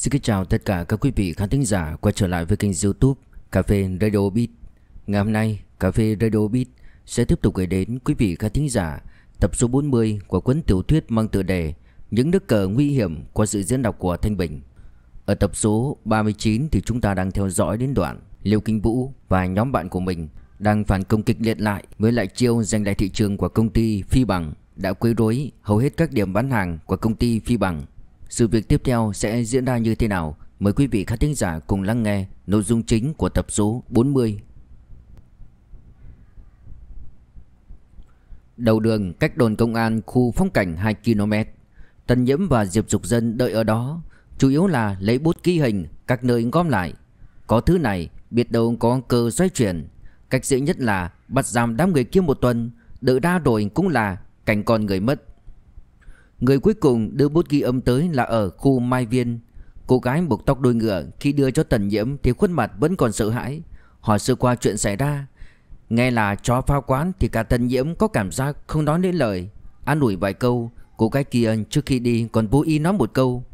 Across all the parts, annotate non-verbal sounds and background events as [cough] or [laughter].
Xin kính chào tất cả các quý vị khán thính giả quay trở lại với kênh youtube Cà phê Radio Beat Ngày hôm nay Cà phê Radio Beat sẽ tiếp tục gửi đến quý vị khán thính giả tập số 40 của cuốn tiểu thuyết mang tựa đề Những nước cờ nguy hiểm qua sự diễn đọc của Thanh Bình Ở tập số 39 thì chúng ta đang theo dõi đến đoạn Liêu Kinh Vũ và nhóm bạn của mình đang phản công kịch liệt lại với lại chiêu giành lại thị trường của công ty Phi Bằng đã quấy rối hầu hết các điểm bán hàng của công ty Phi Bằng sự việc tiếp theo sẽ diễn ra như thế nào? Mời quý vị khán thính giả cùng lắng nghe nội dung chính của tập số 40. Đầu đường cách đồn công an khu phong cảnh 2 km. tân Nhiễm và Diệp Dục Dân đợi ở đó, chủ yếu là lấy bút ký hình các nơi gom lại. Có thứ này, biết đâu có cơ xoay chuyển. Cách dễ nhất là bắt giam đám người kia một tuần, đỡ đa đổi cũng là cảnh còn người mất. Người cuối cùng đưa bút ghi âm tới là ở khu Mai Viên Cô gái buộc tóc đôi ngựa Khi đưa cho tần nhiễm thì khuôn mặt vẫn còn sợ hãi Hỏi sơ qua chuyện xảy ra Nghe là chó phá quán thì cả tần nhiễm có cảm giác không nói đến lời An ủi vài câu Cô gái kia trước khi đi còn vô ý nói một câu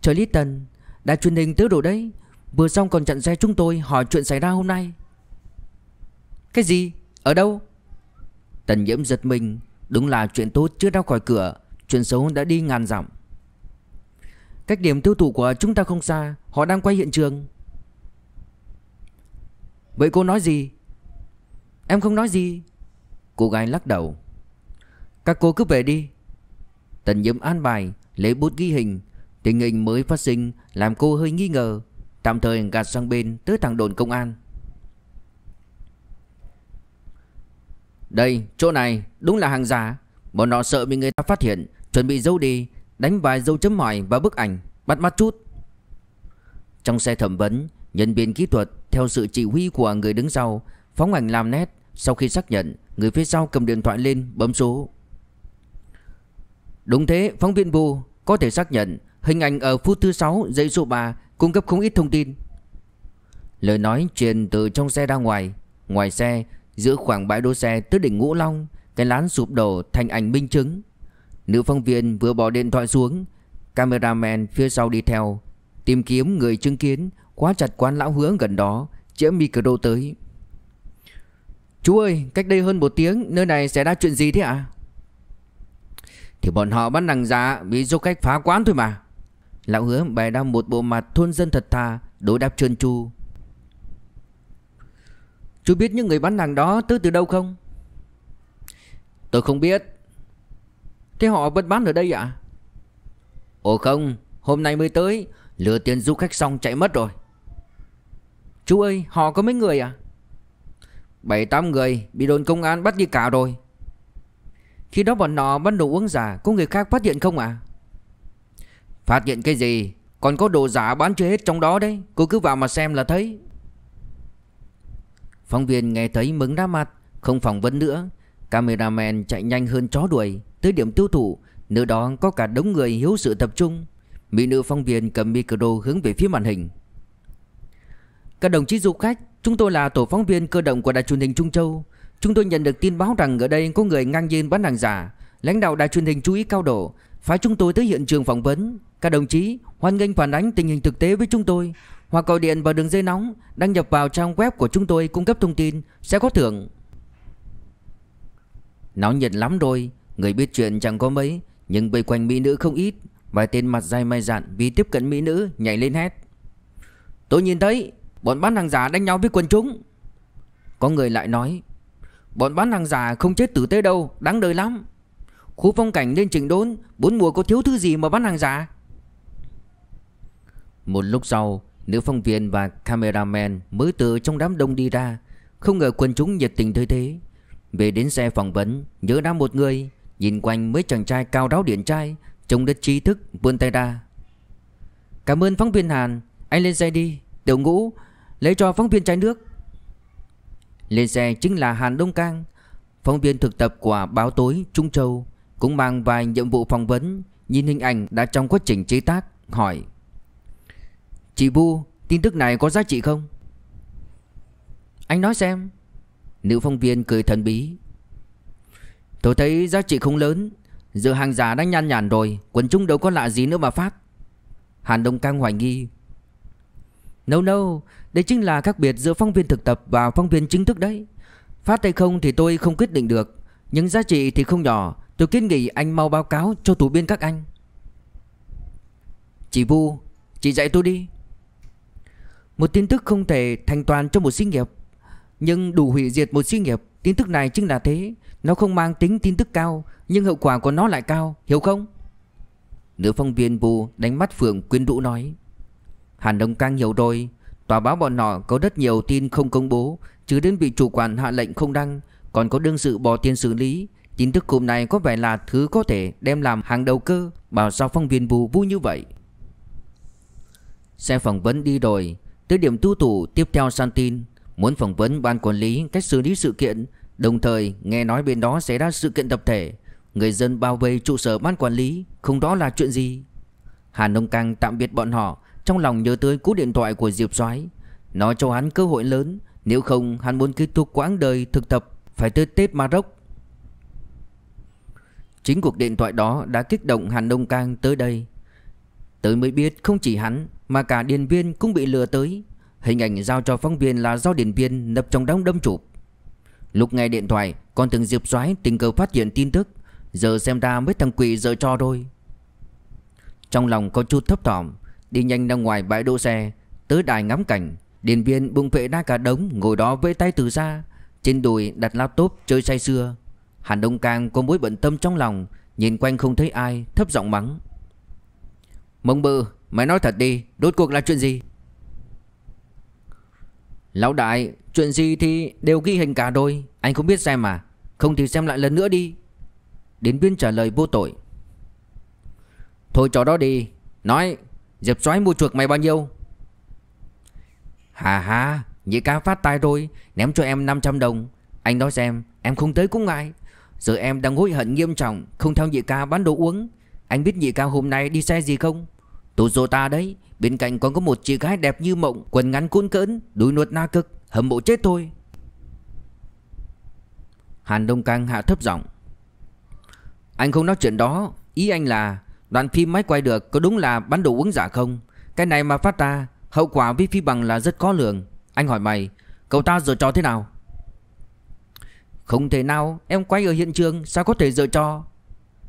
Trời Lý Tần Đã truyền hình tới rồi đấy Vừa xong còn chặn xe chúng tôi hỏi chuyện xảy ra hôm nay Cái gì? Ở đâu? Tần nhiễm giật mình Đúng là chuyện tốt chưa ra khỏi cửa chuyện xấu đã đi ngàn dặm. Cách điểm tiêu thụ của chúng ta không xa, họ đang quay hiện trường. Vậy cô nói gì? Em không nói gì. Cô gái lắc đầu. Các cô cứ về đi. Tần Nhiễm an bài, lấy bút ghi hình, tình hình mới phát sinh làm cô hơi nghi ngờ, tạm thời gạt sang bên tới thẳng đồn công an. Đây, chỗ này đúng là hàng giả, bọn nó sợ bị người ta phát hiện Chuẩn bị dấu đi Đánh vài dấu chấm hỏi và bức ảnh Bắt mắt chút Trong xe thẩm vấn Nhân viên kỹ thuật Theo sự chỉ huy của người đứng sau Phóng ảnh làm nét Sau khi xác nhận Người phía sau cầm điện thoại lên Bấm số Đúng thế phóng viên Vu Có thể xác nhận Hình ảnh ở phút thứ 6 dây số 3 Cung cấp không ít thông tin Lời nói truyền từ trong xe ra ngoài Ngoài xe Giữa khoảng bãi đỗ xe tới đỉnh Ngũ Long Cái lán sụp đổ thành ảnh minh chứng Nữ phóng viên vừa bỏ điện thoại xuống Cameraman phía sau đi theo Tìm kiếm người chứng kiến Quá chặt quán lão hứa gần đó Chĩa micro tới Chú ơi cách đây hơn một tiếng Nơi này sẽ ra chuyện gì thế ạ à? Thì bọn họ bắt nàng giá Bị du khách phá quán thôi mà Lão hứa bày ra một bộ mặt thôn dân thật thà Đối đáp trơn tru Chú biết những người bán nàng đó tới từ đâu không Tôi không biết Thế họ vẫn bán ở đây ạ à? Ồ không Hôm nay mới tới Lừa tiền du khách xong chạy mất rồi Chú ơi họ có mấy người à Bảy tám người Bị đồn công an bắt đi cả rồi Khi đó bọn nọ bắt đồ uống giả Có người khác phát hiện không ạ à? Phát hiện cái gì Còn có đồ giả bán chưa hết trong đó đấy Cô cứ vào mà xem là thấy Phóng viên nghe thấy mứng đá mặt Không phỏng vấn nữa Cameraman chạy nhanh hơn chó đuổi Tới điểm tiêu thụ Nơi đó có cả đống người hiếu sự tập trung Mỹ nữ phóng viên cầm micro hướng về phía màn hình Các đồng chí du khách Chúng tôi là tổ phóng viên cơ động của đài truyền hình Trung Châu Chúng tôi nhận được tin báo rằng ở đây có người ngang nhiên bán hàng giả Lãnh đạo đài truyền hình chú ý cao độ Phái chúng tôi tới hiện trường phỏng vấn Các đồng chí hoan nghênh phản ánh tình hình thực tế với chúng tôi Hoặc gọi điện vào đường dây nóng Đăng nhập vào trang web của chúng tôi cung cấp thông tin Sẽ có thưởng Náo nhiệt lắm rồi Người biết chuyện chẳng có mấy Nhưng bầy quanh mỹ nữ không ít Vài tên mặt dày may dạn vì tiếp cận mỹ nữ nhảy lên hét Tôi nhìn thấy Bọn bán hàng giả đánh nhau với quần chúng Có người lại nói Bọn bán hàng giả không chết tử tế đâu Đáng đời lắm Khu phong cảnh nên chỉnh đốn Bốn mùa có thiếu thứ gì mà bán hàng giả Một lúc sau Nữ phóng viên và cameraman Mới từ trong đám đông đi ra Không ngờ quần chúng nhiệt tình thế thế Về đến xe phỏng vấn Nhớ ra một người Nhìn quanh mấy chàng trai cao ráo điển trai Trông đất trí thức vươn tay ra Cảm ơn phóng viên Hàn Anh lên xe đi Tiểu ngũ Lấy cho phóng viên trái nước Lên xe chính là Hàn Đông Cang Phóng viên thực tập của báo tối Trung Châu Cũng mang vài nhiệm vụ phỏng vấn Nhìn hình ảnh đã trong quá trình chế tác Hỏi Chị Vu Tin tức này có giá trị không? Anh nói xem Nữ phóng viên cười thần bí Tôi thấy giá trị không lớn Giờ hàng giả đã nhan nhản rồi Quần chúng đâu có lạ gì nữa mà phát Hàn Đông Cang hoài nghi No no Đây chính là khác biệt giữa phóng viên thực tập và phóng viên chính thức đấy Phát hay không thì tôi không quyết định được Nhưng giá trị thì không nhỏ Tôi kiến nghị anh mau báo cáo cho tù biên các anh Chị Vu Chị dạy tôi đi Một tin tức không thể thành toàn cho một xí nghiệp Nhưng đủ hủy diệt một xí nghiệp Tin tức này chính là thế nó không mang tính tin tức cao Nhưng hậu quả của nó lại cao Hiểu không Nữ phóng viên bù đánh mắt Phượng quyến rũ nói Hàn Đông Cang hiểu rồi Tòa báo bọn nọ có rất nhiều tin không công bố Chứ đến bị chủ quản hạ lệnh không đăng Còn có đương sự bỏ tiền xử lý Tin tức hôm này có vẻ là thứ có thể đem làm hàng đầu cơ Bảo sao phóng viên bù vui như vậy Xe phỏng vấn đi rồi Tới điểm tu tủ tiếp theo san tin Muốn phỏng vấn ban quản lý cách xử lý sự kiện Đồng thời nghe nói bên đó xảy ra sự kiện tập thể Người dân bao vây trụ sở ban quản lý Không đó là chuyện gì Hà Đông Căng tạm biệt bọn họ Trong lòng nhớ tới cú điện thoại của Diệp Soái Nó cho hắn cơ hội lớn Nếu không hắn muốn kết thúc quãng đời thực tập Phải tới Tết Maroc Chính cuộc điện thoại đó đã kích động Hàn Đông Cang tới đây Tới mới biết không chỉ hắn Mà cả điền viên cũng bị lừa tới Hình ảnh giao cho phóng viên là do điền viên nập trong đám đâm chụp Lúc nghe điện thoại Con từng diệp xoái tình cờ phát hiện tin tức Giờ xem ra mấy thằng quỷ giờ cho thôi Trong lòng có chút thấp thỏm Đi nhanh ra ngoài bãi đỗ xe Tới đài ngắm cảnh Điền viên bưng vệ đa cả đống Ngồi đó với tay từ xa Trên đùi đặt laptop chơi say xưa Hàn Đông Cang có mối bận tâm trong lòng Nhìn quanh không thấy ai Thấp giọng mắng Mông bự Mày nói thật đi Rốt cuộc là chuyện gì Lão đại chuyện gì thì đều ghi hình cả đôi Anh không biết xem mà Không thì xem lại lần nữa đi Đến viên trả lời vô tội Thôi trò đó đi Nói Diệp soái mua chuộc mày bao nhiêu Hà hà Nhị ca phát tài rồi Ném cho em 500 đồng Anh nói xem Em không tới cũng ngại Giờ em đang hối hận nghiêm trọng Không theo nhị ca bán đồ uống Anh biết nhị ca hôm nay đi xe gì không Toyota đấy Bên cạnh còn có một chị gái đẹp như mộng Quần ngắn cuốn cỡn Đuôi nuột na cực Hâm mộ chết thôi Hàn Đông Cang hạ thấp giọng Anh không nói chuyện đó Ý anh là Đoạn phim máy quay được có đúng là bán đồ uống giả không Cái này mà phát ra Hậu quả với phi bằng là rất khó lường Anh hỏi mày Cậu ta giờ cho thế nào Không thể nào Em quay ở hiện trường Sao có thể giờ cho?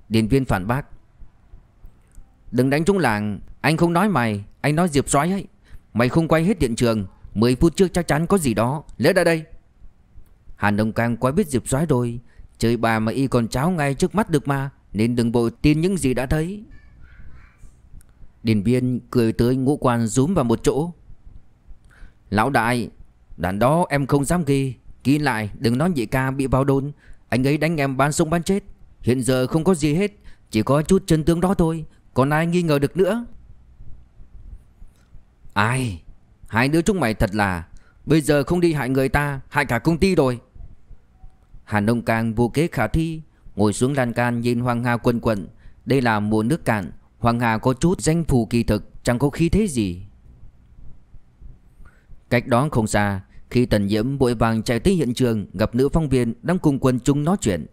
Điện viên phản bác Đừng đánh chúng làng Anh không nói mày Anh nói Diệp Soái ấy Mày không quay hết hiện trường 10 phút trước chắc chắn có gì đó Lễ ra đây Hàn Đông Cang quá biết Diệp Soái rồi Chơi bà mà y còn cháo ngay trước mắt được mà Nên đừng bộ tin những gì đã thấy Điền biên cười tới ngũ quan rúm vào một chỗ Lão đại Đàn đó em không dám ghi Ghi lại đừng nói nhị ca bị vào đồn Anh ấy đánh em bán sống bán chết Hiện giờ không có gì hết Chỉ có chút chân tướng đó thôi còn ai nghi ngờ được nữa Ai Hai đứa chúng mày thật là Bây giờ không đi hại người ta Hại cả công ty rồi Hàn Đông cang vô kế khả thi Ngồi xuống lan can nhìn Hoàng Hà quần quần Đây là mùa nước cạn Hoàng Hà có chút danh phù kỳ thực Chẳng có khí thế gì Cách đó không xa Khi Tần Diễm bội vàng chạy tới hiện trường Gặp nữ phong viên đang cùng quân chúng nói chuyện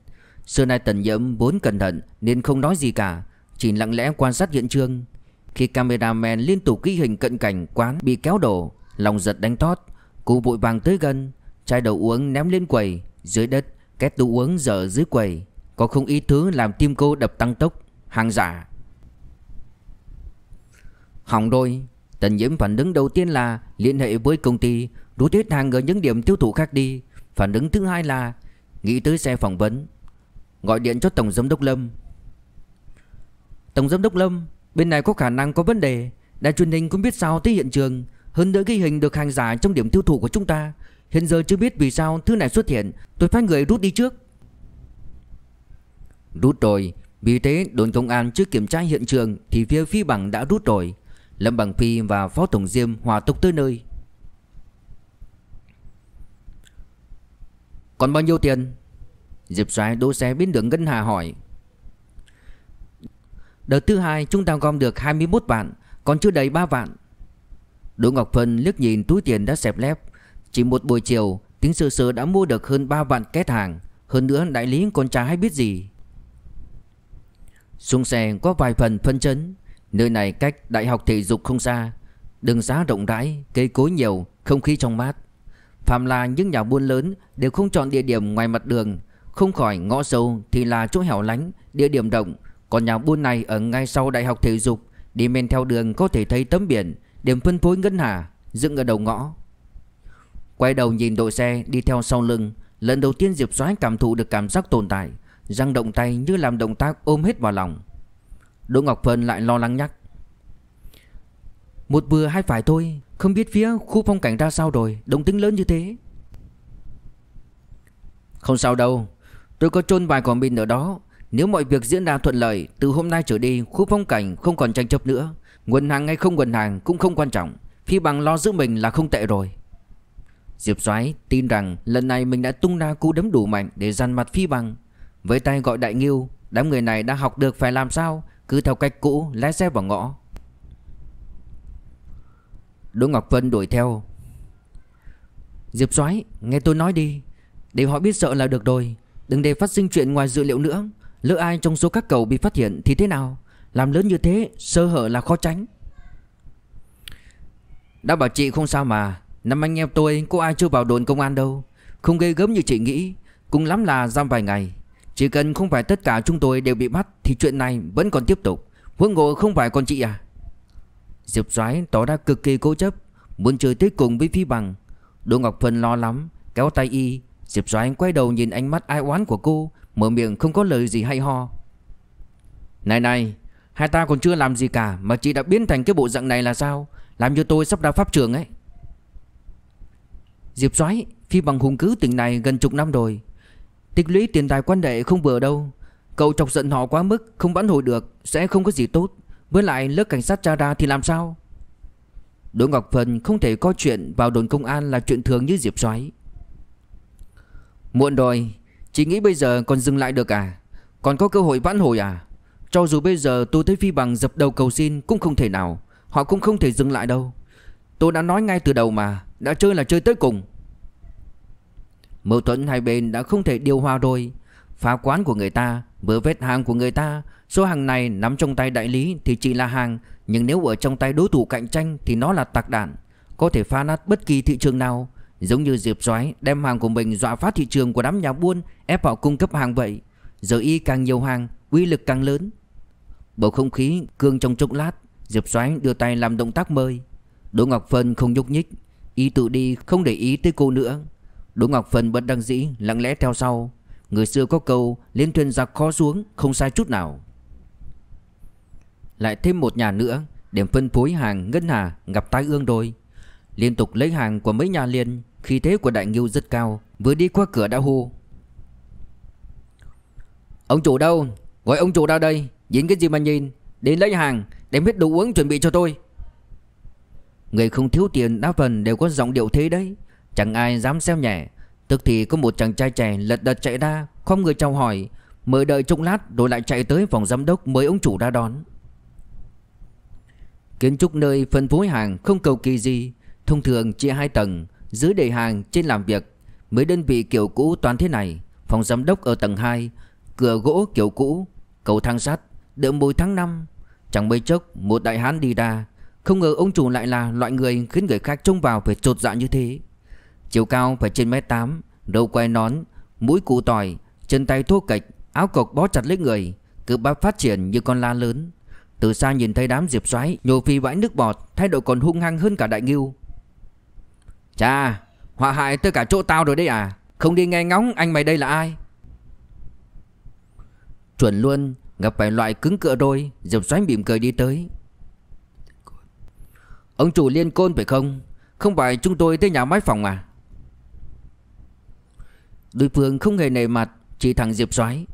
Xưa nay Tần Diễm vốn cẩn thận Nên không nói gì cả chỉ lặng lẽ quan sát hiện trường Khi cameraman liên tục ghi hình cận cảnh quán bị kéo đổ Lòng giật đánh thót Cụ vội vàng tới gần Chai đầu uống ném lên quầy Dưới đất Két tủ uống dở dưới quầy Có không ít thứ làm tim cô đập tăng tốc Hàng giả Hỏng đôi Tần nhiễm phản ứng đầu tiên là Liên hệ với công ty Rút hết hàng ở những điểm tiêu thụ khác đi Phản ứng thứ hai là Nghĩ tới xe phỏng vấn Gọi điện cho Tổng Giám đốc Lâm Tổng giám đốc Lâm Bên này có khả năng có vấn đề Đài truyền hình cũng biết sao tới hiện trường Hơn nữa ghi hình được hàng giả trong điểm tiêu thụ của chúng ta Hiện giờ chưa biết vì sao thứ này xuất hiện Tôi phái người rút đi trước Rút rồi Vì thế đồn công an chưa kiểm tra hiện trường Thì phía phi bằng đã rút rồi Lâm Bằng Phi và Phó Tổng Diêm hòa tục tới nơi Còn bao nhiêu tiền Diệp Soái đỗ xe bên đường Ngân Hà hỏi Đợt thứ hai chúng ta gom được 21 vạn Còn chưa đầy 3 vạn Đỗ Ngọc Phân liếc nhìn túi tiền đã xẹp lép Chỉ một buổi chiều Tiếng sơ sơ đã mua được hơn 3 vạn két hàng Hơn nữa đại lý còn chả hay biết gì Xuống xe có vài phần phân chấn Nơi này cách đại học thể dục không xa Đường xá rộng rãi Cây cối nhiều Không khí trong mát Phạm là những nhà buôn lớn Đều không chọn địa điểm ngoài mặt đường Không khỏi ngõ sâu Thì là chỗ hẻo lánh Địa điểm rộng còn nhà buôn này ở ngay sau đại học thể dục Đi men theo đường có thể thấy tấm biển Điểm phân phối ngân hà Dựng ở đầu ngõ Quay đầu nhìn đội xe đi theo sau lưng Lần đầu tiên Diệp Soái cảm thụ được cảm giác tồn tại Răng động tay như làm động tác ôm hết vào lòng Đỗ Ngọc Phân lại lo lắng nhắc Một vừa hai phải thôi Không biết phía khu phong cảnh ra sao rồi Động tính lớn như thế Không sao đâu Tôi có chôn vài quả pin ở đó nếu mọi việc diễn ra thuận lợi Từ hôm nay trở đi khu phong cảnh không còn tranh chấp nữa Nguồn hàng hay không nguồn hàng cũng không quan trọng Phi bằng lo giữ mình là không tệ rồi Diệp Soái tin rằng lần này mình đã tung ra cú đấm đủ mạnh để dằn mặt Phi Bằng. Với tay gọi Đại Nghiêu, đám người này đã học được phải làm sao, cứ theo cách cũ lái xe vào ngõ. Đỗ Ngọc Vân đuổi theo. Diệp Soái, nghe tôi nói đi, để họ biết sợ là được rồi, đừng để phát sinh chuyện ngoài dự liệu nữa. Lỡ ai trong số các cậu bị phát hiện thì thế nào Làm lớn như thế sơ hở là khó tránh Đã bảo chị không sao mà Năm anh em tôi có ai chưa vào đồn công an đâu Không gây gớm như chị nghĩ Cũng lắm là giam vài ngày Chỉ cần không phải tất cả chúng tôi đều bị bắt Thì chuyện này vẫn còn tiếp tục Huống ngộ không phải con chị à Diệp Doái tỏ ra cực kỳ cố chấp Muốn chơi tới cùng với Phi Bằng Đỗ Ngọc Phân lo lắm Kéo tay y Diệp Doái quay đầu nhìn ánh mắt ai oán của cô Mở miệng không có lời gì hay ho Này này Hai ta còn chưa làm gì cả Mà chị đã biến thành cái bộ dạng này là sao Làm như tôi sắp đào pháp trường ấy Diệp Doãn Phi bằng hùng cứ tỉnh này gần chục năm rồi Tích lũy tiền tài quan đệ không vừa đâu Cậu chọc giận họ quá mức Không bắn hồi được Sẽ không có gì tốt Với lại lớp cảnh sát tra ra thì làm sao Đỗ Ngọc Phần không thể coi chuyện vào đồn công an là chuyện thường như Diệp Soái. Muộn rồi, Chị nghĩ bây giờ còn dừng lại được à Còn có cơ hội vãn hồi à Cho dù bây giờ tôi thấy Phi Bằng dập đầu cầu xin Cũng không thể nào Họ cũng không thể dừng lại đâu Tôi đã nói ngay từ đầu mà Đã chơi là chơi tới cùng Mâu thuẫn hai bên đã không thể điều hòa rồi Phá quán của người ta Bữa vết hàng của người ta Số hàng này nắm trong tay đại lý thì chỉ là hàng Nhưng nếu ở trong tay đối thủ cạnh tranh Thì nó là tạc đạn Có thể phá nát bất kỳ thị trường nào Giống như Diệp Soái đem hàng của mình dọa phát thị trường của đám nhà buôn ép họ cung cấp hàng vậy Giờ y càng nhiều hàng, uy lực càng lớn Bầu không khí cương trong chốc lát Diệp Soái đưa tay làm động tác mời Đỗ Ngọc Phân không nhúc nhích Y tự đi không để ý tới cô nữa Đỗ Ngọc Phân bất đăng dĩ lặng lẽ theo sau Người xưa có câu Lên thuyền giặc khó xuống không sai chút nào Lại thêm một nhà nữa Điểm phân phối hàng ngân hà gặp tai ương đôi Liên tục lấy hàng của mấy nhà liền Khí thế của đại nghiêu rất cao Vừa đi qua cửa đã hô Ông chủ đâu Gọi ông chủ ra đây Nhìn cái gì mà nhìn Đến lấy hàng Đem hết đồ uống chuẩn bị cho tôi Người không thiếu tiền đa phần đều có giọng điệu thế đấy Chẳng ai dám xem nhẹ Tức thì có một chàng trai trẻ lật đật chạy ra Không người chào hỏi Mới đợi chung lát rồi lại chạy tới phòng giám đốc Mới ông chủ ra đón Kiến trúc nơi phân phối hàng không cầu kỳ gì Thông thường chia hai tầng dưới đầy hàng trên làm việc Mấy đơn vị kiểu cũ toàn thế này Phòng giám đốc ở tầng 2 Cửa gỗ kiểu cũ Cầu thang sắt Đợi mùi tháng 5 Chẳng mấy chốc một đại hán đi ra Không ngờ ông chủ lại là loại người khiến người khác trông vào phải trột dạ như thế Chiều cao phải trên mét 8 Đầu quai nón Mũi cụ tỏi Chân tay thô kệch Áo cộc bó chặt lấy người Cứ bắp phát triển như con la lớn Từ xa nhìn thấy đám diệp xoáy Nhổ phi bãi nước bọt Thái độ còn hung hăng hơn cả đại nghiêu Chà Họa hại tới cả chỗ tao rồi đấy à Không đi nghe ngóng anh mày đây là ai Chuẩn luôn Gặp phải loại cứng cựa đôi Diệp xoáy mỉm cười đi tới Ông chủ liên côn phải không Không phải chúng tôi tới nhà máy phòng à Đối phương không hề nề mặt Chỉ thằng Diệp xoáy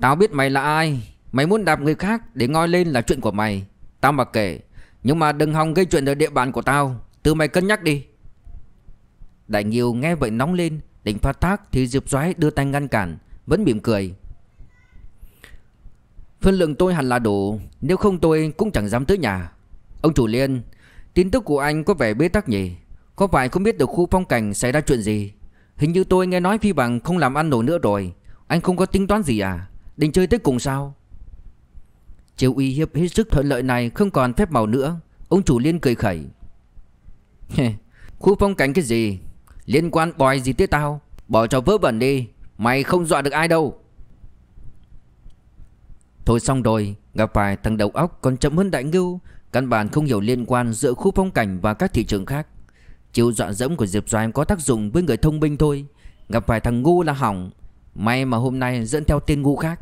Tao biết mày là ai Mày muốn đạp người khác để ngoi lên là chuyện của mày Tao mặc kệ Nhưng mà đừng hòng gây chuyện ở địa bàn của tao Tự mày cân nhắc đi Đại Nghiêu nghe vậy nóng lên Định phát tác thì Diệp Doái đưa tay ngăn cản Vẫn mỉm cười Phân lượng tôi hẳn là đủ Nếu không tôi cũng chẳng dám tới nhà Ông chủ Liên Tin tức của anh có vẻ bế tắc nhỉ Có phải không biết được khu phong cảnh xảy ra chuyện gì Hình như tôi nghe nói phi bằng không làm ăn nổi nữa rồi Anh không có tính toán gì à Định chơi tới cùng sao Chiều uy hiếp hết sức thuận lợi này Không còn phép màu nữa Ông chủ Liên cười khẩy [laughs] Khu phong cảnh cái gì Liên quan bòi gì tới tao Bỏ cho vớ vẩn đi Mày không dọa được ai đâu Thôi xong rồi Gặp phải thằng đầu óc còn chậm hơn đại ngưu Căn bản không hiểu liên quan giữa khu phong cảnh và các thị trường khác Chiều dọa dẫm của Diệp doanh có tác dụng với người thông minh thôi Gặp phải thằng ngu là hỏng May mà hôm nay dẫn theo tên ngu khác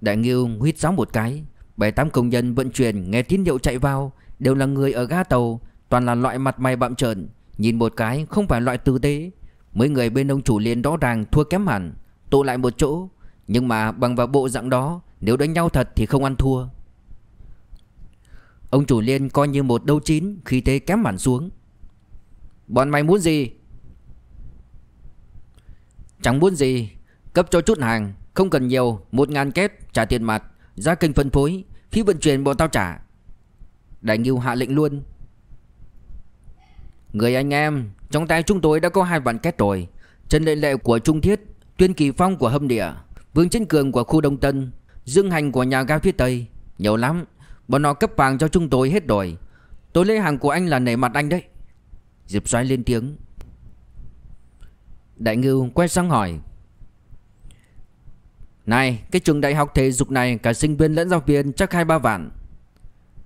Đại ngưu huyết gió một cái bảy tám công nhân vận chuyển nghe tín hiệu chạy vào Đều là người ở ga tàu Toàn là loại mặt mày bạm trợn Nhìn một cái không phải loại tử tế Mấy người bên ông chủ liền rõ ràng thua kém hẳn Tụ lại một chỗ Nhưng mà bằng vào bộ dạng đó Nếu đánh nhau thật thì không ăn thua Ông chủ liên coi như một đấu chín Khi thế kém hẳn xuống Bọn mày muốn gì Chẳng muốn gì Cấp cho chút hàng Không cần nhiều Một ngàn két trả tiền mặt ra kênh phân phối Phí vận chuyển bọn tao trả Đại Nghiêu hạ lệnh luôn Người anh em, trong tay chúng tôi đã có hai vạn két rồi. Trần Lệ Lệ của Trung Thiết, Tuyên Kỳ Phong của Hâm Địa, Vương Chiến Cường của khu Đông Tân, Dương Hành của nhà ga phía Tây. Nhiều lắm, bọn họ cấp vàng cho chúng tôi hết rồi. Tôi lấy hàng của anh là nể mặt anh đấy. Diệp Soái lên tiếng. Đại Ngưu quay sang hỏi. Này, cái trường đại học thể dục này cả sinh viên lẫn giáo viên chắc hai ba vạn.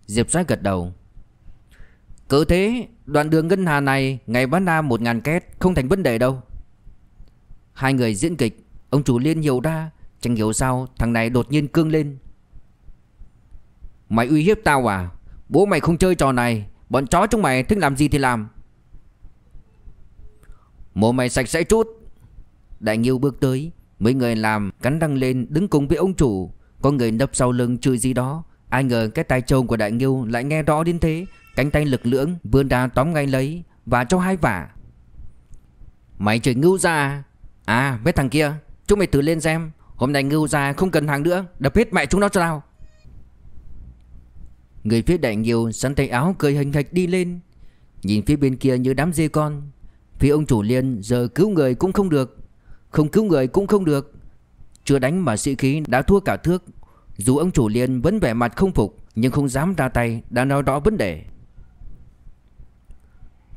Diệp Soái gật đầu. Cứ thế đoạn đường ngân hà này Ngày bán ra 1.000 két Không thành vấn đề đâu Hai người diễn kịch Ông chủ liên hiểu ra Chẳng hiểu sao thằng này đột nhiên cương lên Mày uy hiếp tao à Bố mày không chơi trò này Bọn chó trong mày thích làm gì thì làm mồ mày sạch sẽ chút Đại Nghiêu bước tới Mấy người làm cắn răng lên đứng cùng với ông chủ Có người nấp sau lưng chửi gì đó Ai ngờ cái tay trâu của đại nghiêu lại nghe rõ đến thế Cánh tay lực lưỡng vươn ra tóm ngay lấy Và cho hai vả Mày chửi ngưu ra À, à với thằng kia Chúng mày thử lên xem Hôm nay ngưu ra không cần hàng nữa Đập hết mẹ chúng nó cho tao Người phía đại nghiêu sắn tay áo cười hình hạch đi lên Nhìn phía bên kia như đám dê con Phía ông chủ liên giờ cứu người cũng không được Không cứu người cũng không được Chưa đánh mà sĩ khí đã thua cả thước dù ông chủ liên vẫn vẻ mặt không phục Nhưng không dám ra tay đã nói rõ vấn đề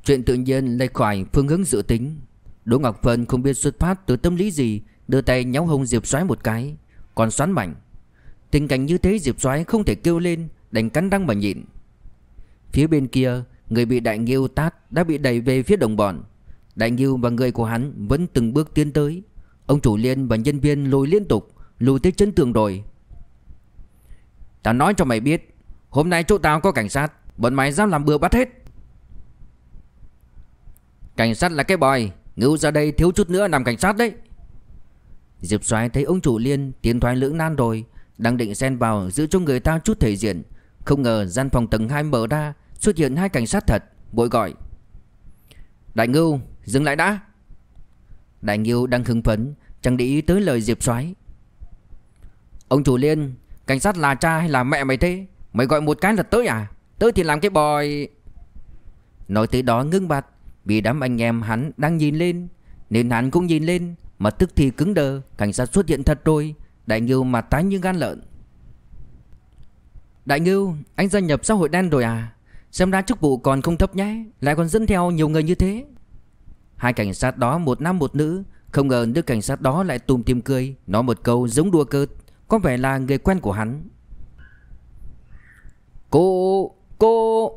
Chuyện tự nhiên lệch khỏi phương hướng dự tính Đỗ Ngọc Vân không biết xuất phát từ tâm lý gì Đưa tay nhéo hông Diệp Soái một cái Còn xoắn mạnh Tình cảnh như thế Diệp Soái không thể kêu lên Đành cắn răng mà nhịn Phía bên kia Người bị Đại Nghiêu tát đã bị đẩy về phía đồng bọn Đại Nghiêu và người của hắn vẫn từng bước tiến tới Ông chủ liên và nhân viên lùi liên tục Lùi tới chân tường rồi Tao nói cho mày biết Hôm nay chỗ tao có cảnh sát Bọn mày dám làm bừa bắt hết Cảnh sát là cái bòi Ngưu ra đây thiếu chút nữa làm cảnh sát đấy Diệp soái thấy ông chủ liên tiến thoái lưỡng nan rồi Đang định xen vào giữ cho người ta chút thể diện Không ngờ gian phòng tầng 2 mở ra Xuất hiện hai cảnh sát thật Bội gọi Đại Ngưu dừng lại đã Đại Ngưu đang hưng phấn Chẳng để ý tới lời Diệp soái Ông chủ liên Cảnh sát là cha hay là mẹ mày thế Mày gọi một cái là tới à Tới thì làm cái bòi Nói tới đó ngưng bặt Vì đám anh em hắn đang nhìn lên Nên hắn cũng nhìn lên Mà tức thì cứng đờ Cảnh sát xuất hiện thật rồi Đại ngưu mặt tái như gan lợn Đại ngưu, Anh gia nhập xã hội đen rồi à Xem ra chức vụ còn không thấp nhé Lại còn dẫn theo nhiều người như thế Hai cảnh sát đó một nam một nữ Không ngờ đứa cảnh sát đó lại tùm tìm cười Nói một câu giống đùa cợt có vẻ là người quen của hắn Cô, cô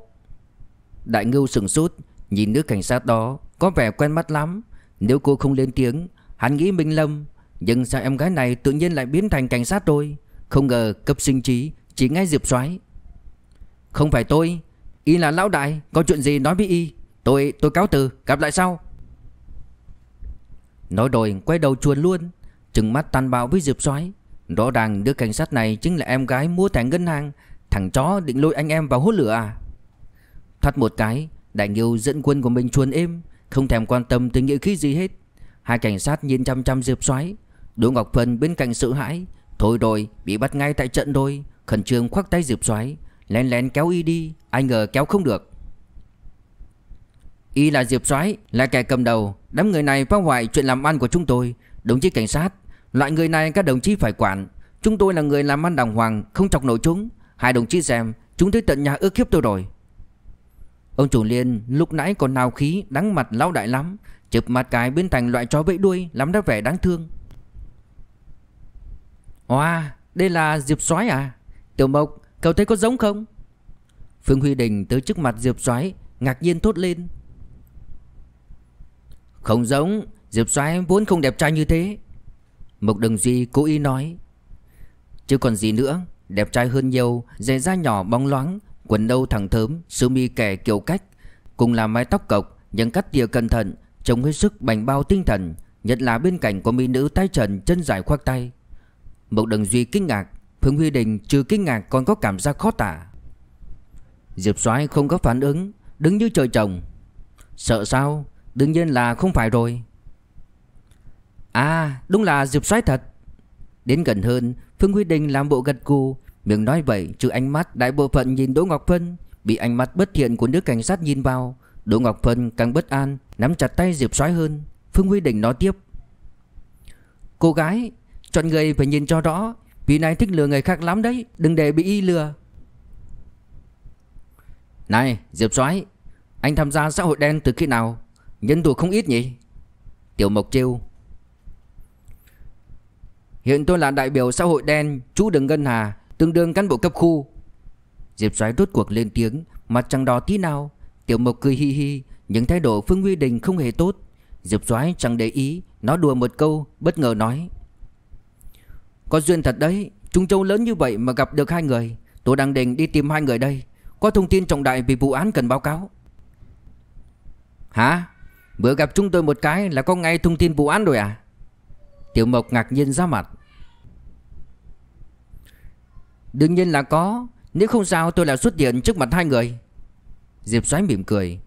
Đại ngưu sừng sút Nhìn nữ cảnh sát đó Có vẻ quen mắt lắm Nếu cô không lên tiếng Hắn nghĩ Minh Lâm Nhưng sao em gái này tự nhiên lại biến thành cảnh sát tôi, Không ngờ cấp sinh trí Chỉ ngay Diệp soái Không phải tôi Y là lão đại Có chuyện gì nói với Y Tôi, tôi cáo từ Gặp lại sau Nói đồi quay đầu chuồn luôn Trừng mắt tàn bạo với Diệp soái Rõ ràng đứa cảnh sát này chính là em gái mua thẻ ngân hàng Thằng chó định lôi anh em vào hốt lửa à Thoát một cái Đại Nghiêu dẫn quân của mình chuồn êm Không thèm quan tâm tới nghĩa khí gì hết Hai cảnh sát nhìn chăm chăm Diệp xoáy Đỗ Ngọc Phân bên cạnh sợ hãi Thôi rồi bị bắt ngay tại trận đôi Khẩn trương khoác tay Diệp xoáy Lén lén kéo y đi Ai ngờ kéo không được Y là Diệp Soái Là kẻ cầm đầu Đám người này phá hoại chuyện làm ăn của chúng tôi Đồng chí cảnh sát Loại người này các đồng chí phải quản Chúng tôi là người làm ăn đàng hoàng Không chọc nổi chúng Hai đồng chí xem Chúng tới tận nhà ước hiếp tôi rồi Ông chủ liên lúc nãy còn nào khí Đắng mặt lao đại lắm Chụp mặt cái biến thành loại chó bẫy đuôi Lắm đã vẻ đáng thương Wow đây là Diệp soái à Tiểu Mộc cậu thấy có giống không Phương Huy Đình tới trước mặt Diệp soái Ngạc nhiên thốt lên Không giống Diệp soái vốn không đẹp trai như thế Mộc Đường Duy cố ý nói Chứ còn gì nữa Đẹp trai hơn nhiều Giày da nhỏ bóng loáng Quần nâu thẳng thớm Sơ mi kẻ kiểu cách Cùng là mái tóc cộc Nhưng cắt tỉa cẩn thận Trông hết sức bành bao tinh thần Nhất là bên cạnh có mỹ nữ tay trần chân dài khoác tay Mộc Đường Duy kinh ngạc Phương Huy Đình trừ kinh ngạc còn có cảm giác khó tả Diệp soái không có phản ứng Đứng như trời trồng Sợ sao Đương nhiên là không phải rồi À đúng là Diệp soái thật Đến gần hơn Phương Huy Đình làm bộ gật cù Miệng nói vậy trừ ánh mắt đại bộ phận nhìn Đỗ Ngọc Phân Bị ánh mắt bất thiện của nữ cảnh sát nhìn vào Đỗ Ngọc Phân càng bất an Nắm chặt tay Diệp soái hơn Phương Huy Đình nói tiếp Cô gái Chọn người phải nhìn cho rõ Vì này thích lừa người khác lắm đấy Đừng để bị y lừa Này Diệp soái Anh tham gia xã hội đen từ khi nào Nhân tù không ít nhỉ Tiểu Mộc Chiêu Hiện tôi là đại biểu xã hội đen Chú Đường Ngân Hà Tương đương cán bộ cấp khu Diệp Soái rốt cuộc lên tiếng Mặt chẳng đỏ tí nào Tiểu Mộc cười hi hi Những thái độ Phương Huy Đình không hề tốt Diệp Soái chẳng để ý Nó đùa một câu Bất ngờ nói Có duyên thật đấy Trung Châu lớn như vậy mà gặp được hai người Tôi đang định đi tìm hai người đây Có thông tin trọng đại về vụ án cần báo cáo Hả? Vừa gặp chúng tôi một cái là có ngay thông tin vụ án rồi à? Tiểu Mộc ngạc nhiên ra mặt Đương nhiên là có Nếu không sao tôi lại xuất hiện trước mặt hai người Diệp xoáy mỉm cười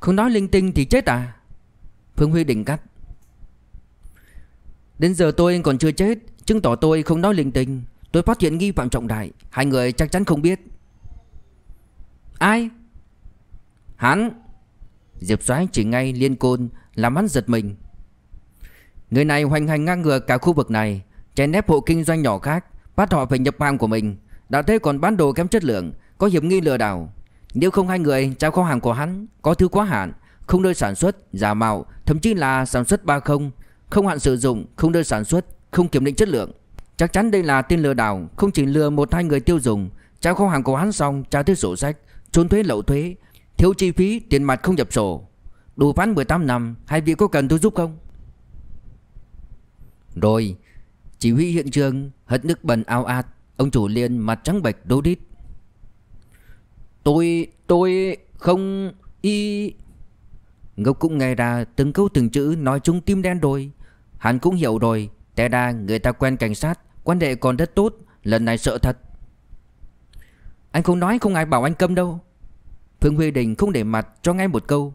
Không nói linh tinh thì chết à Phương Huy định cắt Đến giờ tôi còn chưa chết Chứng tỏ tôi không nói linh tinh Tôi phát hiện nghi phạm trọng đại Hai người chắc chắn không biết Ai Hắn Diệp xoáy chỉ ngay liên côn Làm hắn giật mình Người này hoành hành ngang ngược cả khu vực này Chèn ép hộ kinh doanh nhỏ khác Bắt họ phải nhập hàng của mình Đã thế còn bán đồ kém chất lượng Có hiểm nghi lừa đảo Nếu không hai người trao kho hàng của hắn Có thứ quá hạn Không nơi sản xuất Giả mạo Thậm chí là sản xuất ba không Không hạn sử dụng Không nơi sản xuất Không kiểm định chất lượng Chắc chắn đây là tên lừa đảo Không chỉ lừa một hai người tiêu dùng Trao kho hàng của hắn xong Trao tới sổ sách Trốn thuế lậu thuế Thiếu chi phí Tiền mặt không nhập sổ Đủ phán 18 năm Hai vị có cần tôi giúp không rồi Chỉ huy hiện trường Hất nước bẩn ao ạt Ông chủ liền mặt trắng bệch đô đít Tôi Tôi không Y Ngốc cũng nghe ra từng câu từng chữ Nói chung tim đen rồi Hắn cũng hiểu rồi Té ra người ta quen cảnh sát Quan hệ còn rất tốt Lần này sợ thật Anh không nói không ai bảo anh câm đâu Phương Huy Đình không để mặt cho ngay một câu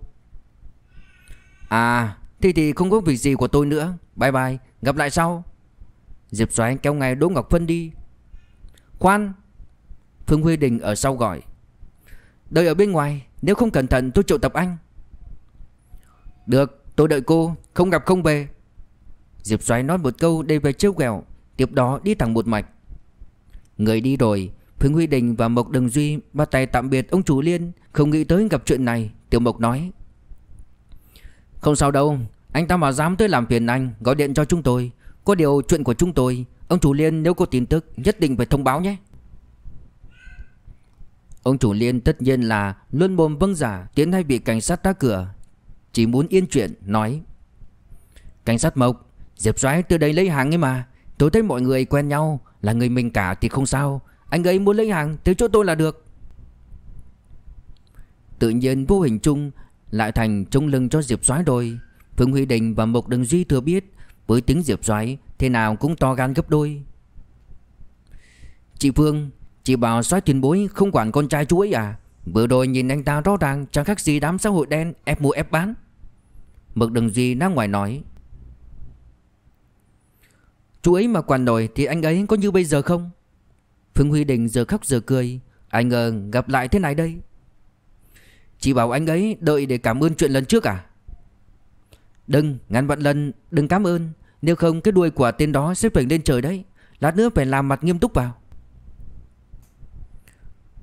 À Thì thì không có việc gì của tôi nữa Bye bye Gặp lại sau Diệp Soái kéo ngay Đỗ Ngọc Phân đi Khoan Phương Huy Đình ở sau gọi Đợi ở bên ngoài Nếu không cẩn thận tôi triệu tập anh Được tôi đợi cô Không gặp không về Diệp Soái nói một câu đi về trêu ghẹo Tiếp đó đi thẳng một mạch Người đi rồi Phương Huy Đình và Mộc Đường Duy Bắt tay tạm biệt ông chủ Liên Không nghĩ tới gặp chuyện này Tiểu Mộc nói Không sao đâu anh ta mà dám tới làm phiền anh Gọi điện cho chúng tôi Có điều chuyện của chúng tôi Ông chủ Liên nếu có tin tức nhất định phải thông báo nhé Ông chủ Liên tất nhiên là Luôn mồm vâng giả dạ, Tiến hay bị cảnh sát đá cửa Chỉ muốn yên chuyện nói Cảnh sát Mộc Diệp Doái từ đây lấy hàng ấy mà Tôi thấy mọi người quen nhau Là người mình cả thì không sao Anh ấy muốn lấy hàng tới chỗ tôi là được Tự nhiên vô hình chung Lại thành trông lưng cho Diệp Doái rồi Phương Huy Đình và Mộc Đường Duy thừa biết Với tính Diệp Doãn Thế nào cũng to gan gấp đôi Chị Phương Chị bảo soái tuyên bối không quản con trai chú ấy à Vừa rồi nhìn anh ta rõ ràng Chẳng khác gì đám xã hội đen ép mua ép bán Mộc Đường Duy đang ngoài nói Chú ấy mà quản nổi Thì anh ấy có như bây giờ không Phương Huy Đình giờ khóc giờ cười Ai ngờ gặp lại thế này đây Chị bảo anh ấy đợi để cảm ơn chuyện lần trước à Đừng, ngàn vạn lần, đừng cảm ơn Nếu không cái đuôi của tên đó sẽ phỉnh lên trời đấy Lát nữa phải làm mặt nghiêm túc vào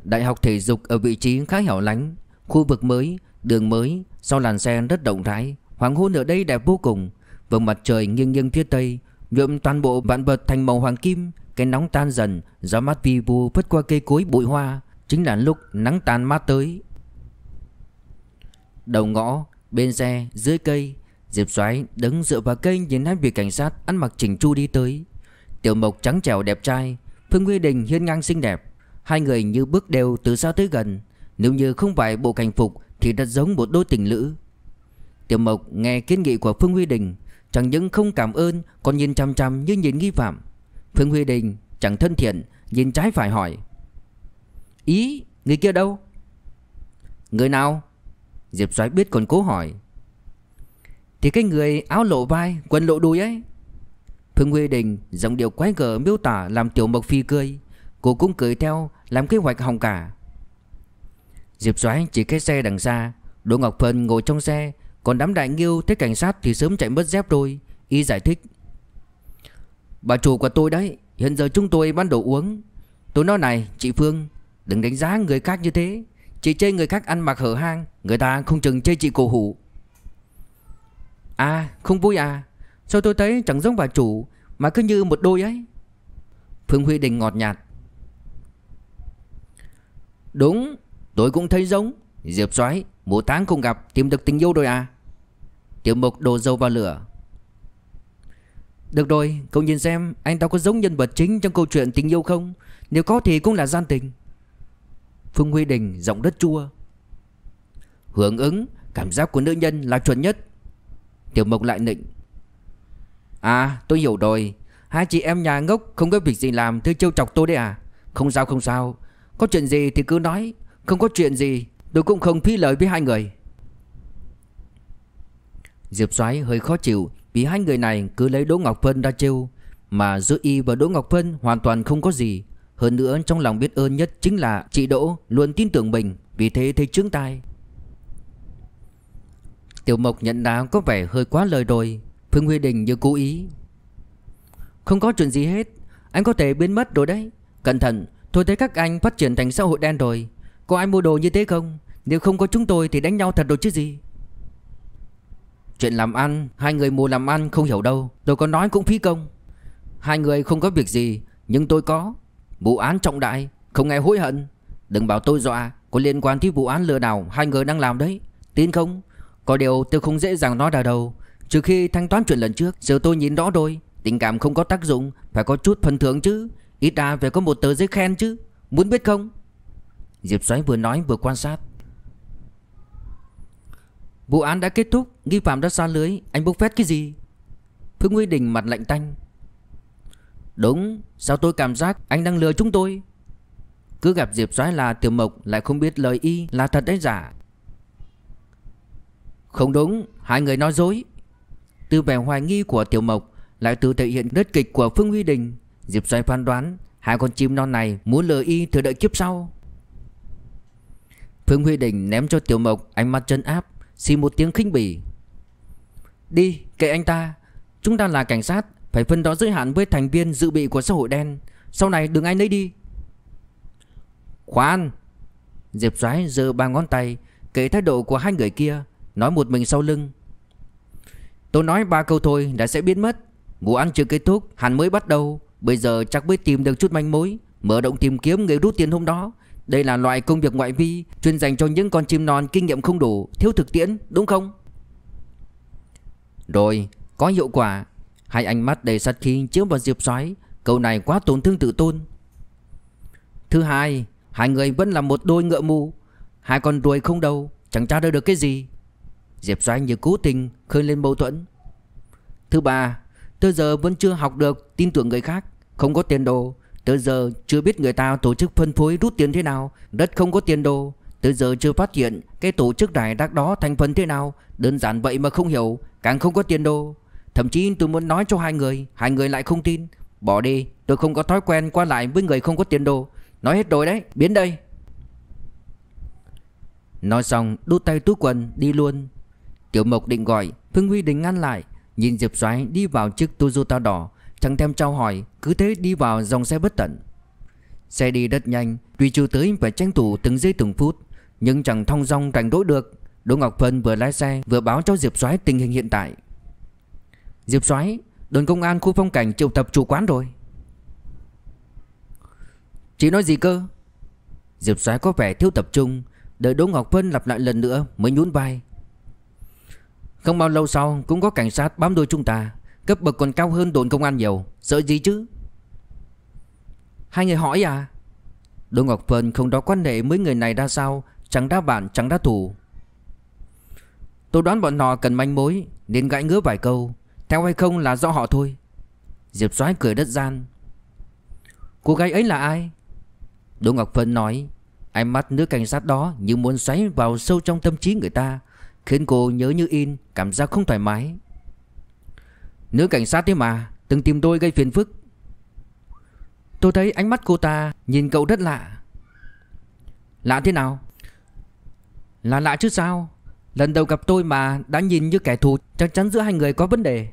Đại học thể dục ở vị trí khá hẻo lánh Khu vực mới, đường mới Sau làn xe rất động rãi Hoàng hôn ở đây đẹp vô cùng vầng mặt trời nghiêng nghiêng phía tây nhuộm toàn bộ vạn vật thành màu hoàng kim Cái nóng tan dần Gió mát vi vu phất qua cây cối bụi hoa Chính là lúc nắng tan mát tới Đầu ngõ, bên xe, dưới cây Diệp Soái đứng dựa vào cây nhìn hai vị cảnh sát ăn mặc chỉnh chu đi tới. Tiểu Mộc trắng trẻo đẹp trai, Phương Quy Đình hiên ngang xinh đẹp, hai người như bước đều từ xa tới gần, nếu như không phải bộ cảnh phục thì rất giống một đôi tình lữ. Tiểu Mộc nghe kiến nghị của Phương Huy Đình, chẳng những không cảm ơn còn nhìn chằm chằm như nhìn nghi phạm. Phương Huy Đình chẳng thân thiện, nhìn trái phải hỏi: "Ý, người kia đâu?" "Người nào?" Diệp Soái biết còn cố hỏi, thì cái người áo lộ vai Quần lộ đùi ấy Phương Huệ Đình giọng điệu quái gở miêu tả Làm Tiểu Mộc Phi cười Cô cũng cười theo làm kế hoạch hỏng cả Diệp Doãn chỉ cái xe đằng xa Đỗ Ngọc Phân ngồi trong xe Còn đám đại nghiêu thấy cảnh sát thì sớm chạy mất dép rồi Y giải thích Bà chủ của tôi đấy Hiện giờ chúng tôi bán đồ uống Tôi nói này chị Phương Đừng đánh giá người khác như thế Chị chê người khác ăn mặc hở hang Người ta không chừng chê chị cổ hủ À không vui à Sao tôi thấy chẳng giống bà chủ Mà cứ như một đôi ấy Phương Huy Đình ngọt nhạt Đúng Tôi cũng thấy giống Diệp xoáy Mùa tháng không gặp Tìm được tình yêu rồi à Tiểu mục đổ dầu vào lửa Được rồi Cậu nhìn xem Anh ta có giống nhân vật chính Trong câu chuyện tình yêu không Nếu có thì cũng là gian tình Phương Huy Đình giọng rất chua Hưởng ứng Cảm giác của nữ nhân là chuẩn nhất Tiểu Mộc lại nịnh À tôi hiểu rồi Hai chị em nhà ngốc không có việc gì làm Thứ trêu chọc tôi đấy à Không sao không sao Có chuyện gì thì cứ nói Không có chuyện gì Tôi cũng không phí lời với hai người Diệp Soái hơi khó chịu Vì hai người này cứ lấy Đỗ Ngọc Vân ra trêu Mà giữa y và Đỗ Ngọc Vân hoàn toàn không có gì Hơn nữa trong lòng biết ơn nhất chính là Chị Đỗ luôn tin tưởng mình Vì thế thấy trướng tai Tiểu Mộc nhận đá có vẻ hơi quá lời rồi Phương Huy Đình như cố ý Không có chuyện gì hết Anh có thể biến mất rồi đấy Cẩn thận Tôi thấy các anh phát triển thành xã hội đen rồi Có ai mua đồ như thế không Nếu không có chúng tôi thì đánh nhau thật rồi chứ gì Chuyện làm ăn Hai người mua làm ăn không hiểu đâu Tôi có nói cũng phí công Hai người không có việc gì Nhưng tôi có Vụ án trọng đại Không nghe hối hận Đừng bảo tôi dọa Có liên quan tới vụ án lừa đảo Hai người đang làm đấy Tin không có điều tôi không dễ dàng nói ra đâu Trừ khi thanh toán chuyện lần trước Giờ tôi nhìn rõ rồi Tình cảm không có tác dụng Phải có chút phần thưởng chứ Ít ra phải có một tờ giấy khen chứ Muốn biết không Diệp xoáy vừa nói vừa quan sát Vụ án đã kết thúc Nghi phạm đã xa lưới Anh bốc phét cái gì Phương Nguy Đình mặt lạnh tanh Đúng Sao tôi cảm giác anh đang lừa chúng tôi Cứ gặp Diệp xoáy là tiểu mộc Lại không biết lời y là thật hay giả không đúng Hai người nói dối Từ vẻ hoài nghi của Tiểu Mộc Lại từ thể hiện đất kịch của Phương Huy Đình Diệp xoay phán đoán Hai con chim non này muốn lừa y từ đợi kiếp sau Phương Huy Đình ném cho Tiểu Mộc ánh mắt chân áp Xì một tiếng khinh bỉ Đi kệ anh ta Chúng ta là cảnh sát Phải phân rõ giới hạn với thành viên dự bị của xã hội đen Sau này đừng ai nấy đi Khoan Diệp Doái giơ ba ngón tay Kể thái độ của hai người kia Nói một mình sau lưng Tôi nói ba câu thôi đã sẽ biến mất Vụ án chưa kết thúc hắn mới bắt đầu Bây giờ chắc mới tìm được chút manh mối Mở động tìm kiếm người rút tiền hôm đó Đây là loại công việc ngoại vi Chuyên dành cho những con chim non kinh nghiệm không đủ Thiếu thực tiễn đúng không Rồi có hiệu quả Hai ánh mắt đầy sát khi chiếm vào Diệp Soái, câu này quá tổn thương tự tôn. Thứ hai, hai người vẫn là một đôi ngựa mù, hai con ruồi không đầu, chẳng tra được cái gì. Diệp Doanh như cố tình khơi lên mâu thuẫn Thứ ba Tới giờ vẫn chưa học được tin tưởng người khác Không có tiền đồ Tới giờ chưa biết người ta tổ chức phân phối rút tiền thế nào Đất không có tiền đồ Tới giờ chưa phát hiện cái tổ chức đại đắc đó thành phần thế nào Đơn giản vậy mà không hiểu Càng không có tiền đồ Thậm chí tôi muốn nói cho hai người Hai người lại không tin Bỏ đi tôi không có thói quen qua lại với người không có tiền đồ Nói hết rồi đấy biến đây Nói xong đút tay túi quần đi luôn Tiểu Mộc định gọi, Phương Huy định ngăn lại, nhìn Diệp Soái đi vào chiếc Toyota đỏ, chẳng thèm chào hỏi, cứ thế đi vào dòng xe bất tận. Xe đi rất nhanh, tuy chưa tới phải tranh thủ từng giây từng phút, nhưng chẳng thong dong rảnh rỗi được. Đỗ Ngọc Vân vừa lái xe vừa báo cho Diệp Soái tình hình hiện tại. Diệp Soái, đồn công an khu phong cảnh triệu tập chủ quán rồi. Chị nói gì cơ? Diệp Soái có vẻ thiếu tập trung, đợi Đỗ Ngọc Vân lặp lại lần nữa mới nhún vai, không bao lâu sau cũng có cảnh sát bám đuôi chúng ta Cấp bậc còn cao hơn đồn công an nhiều Sợ gì chứ Hai người hỏi à Đỗ Ngọc Vân không đó quan hệ mấy người này ra sao Chẳng đá bạn chẳng đá thủ Tôi đoán bọn họ cần manh mối Nên gãi ngứa vài câu Theo hay không là do họ thôi Diệp soái cười đất gian Cô gái ấy là ai Đỗ Ngọc Vân nói Ánh mắt nữ cảnh sát đó như muốn xoáy vào sâu trong tâm trí người ta Khiến cô nhớ như in Cảm giác không thoải mái Nữ cảnh sát thế mà Từng tìm tôi gây phiền phức Tôi thấy ánh mắt cô ta Nhìn cậu rất lạ Lạ thế nào Là lạ chứ sao Lần đầu gặp tôi mà đã nhìn như kẻ thù Chắc chắn giữa hai người có vấn đề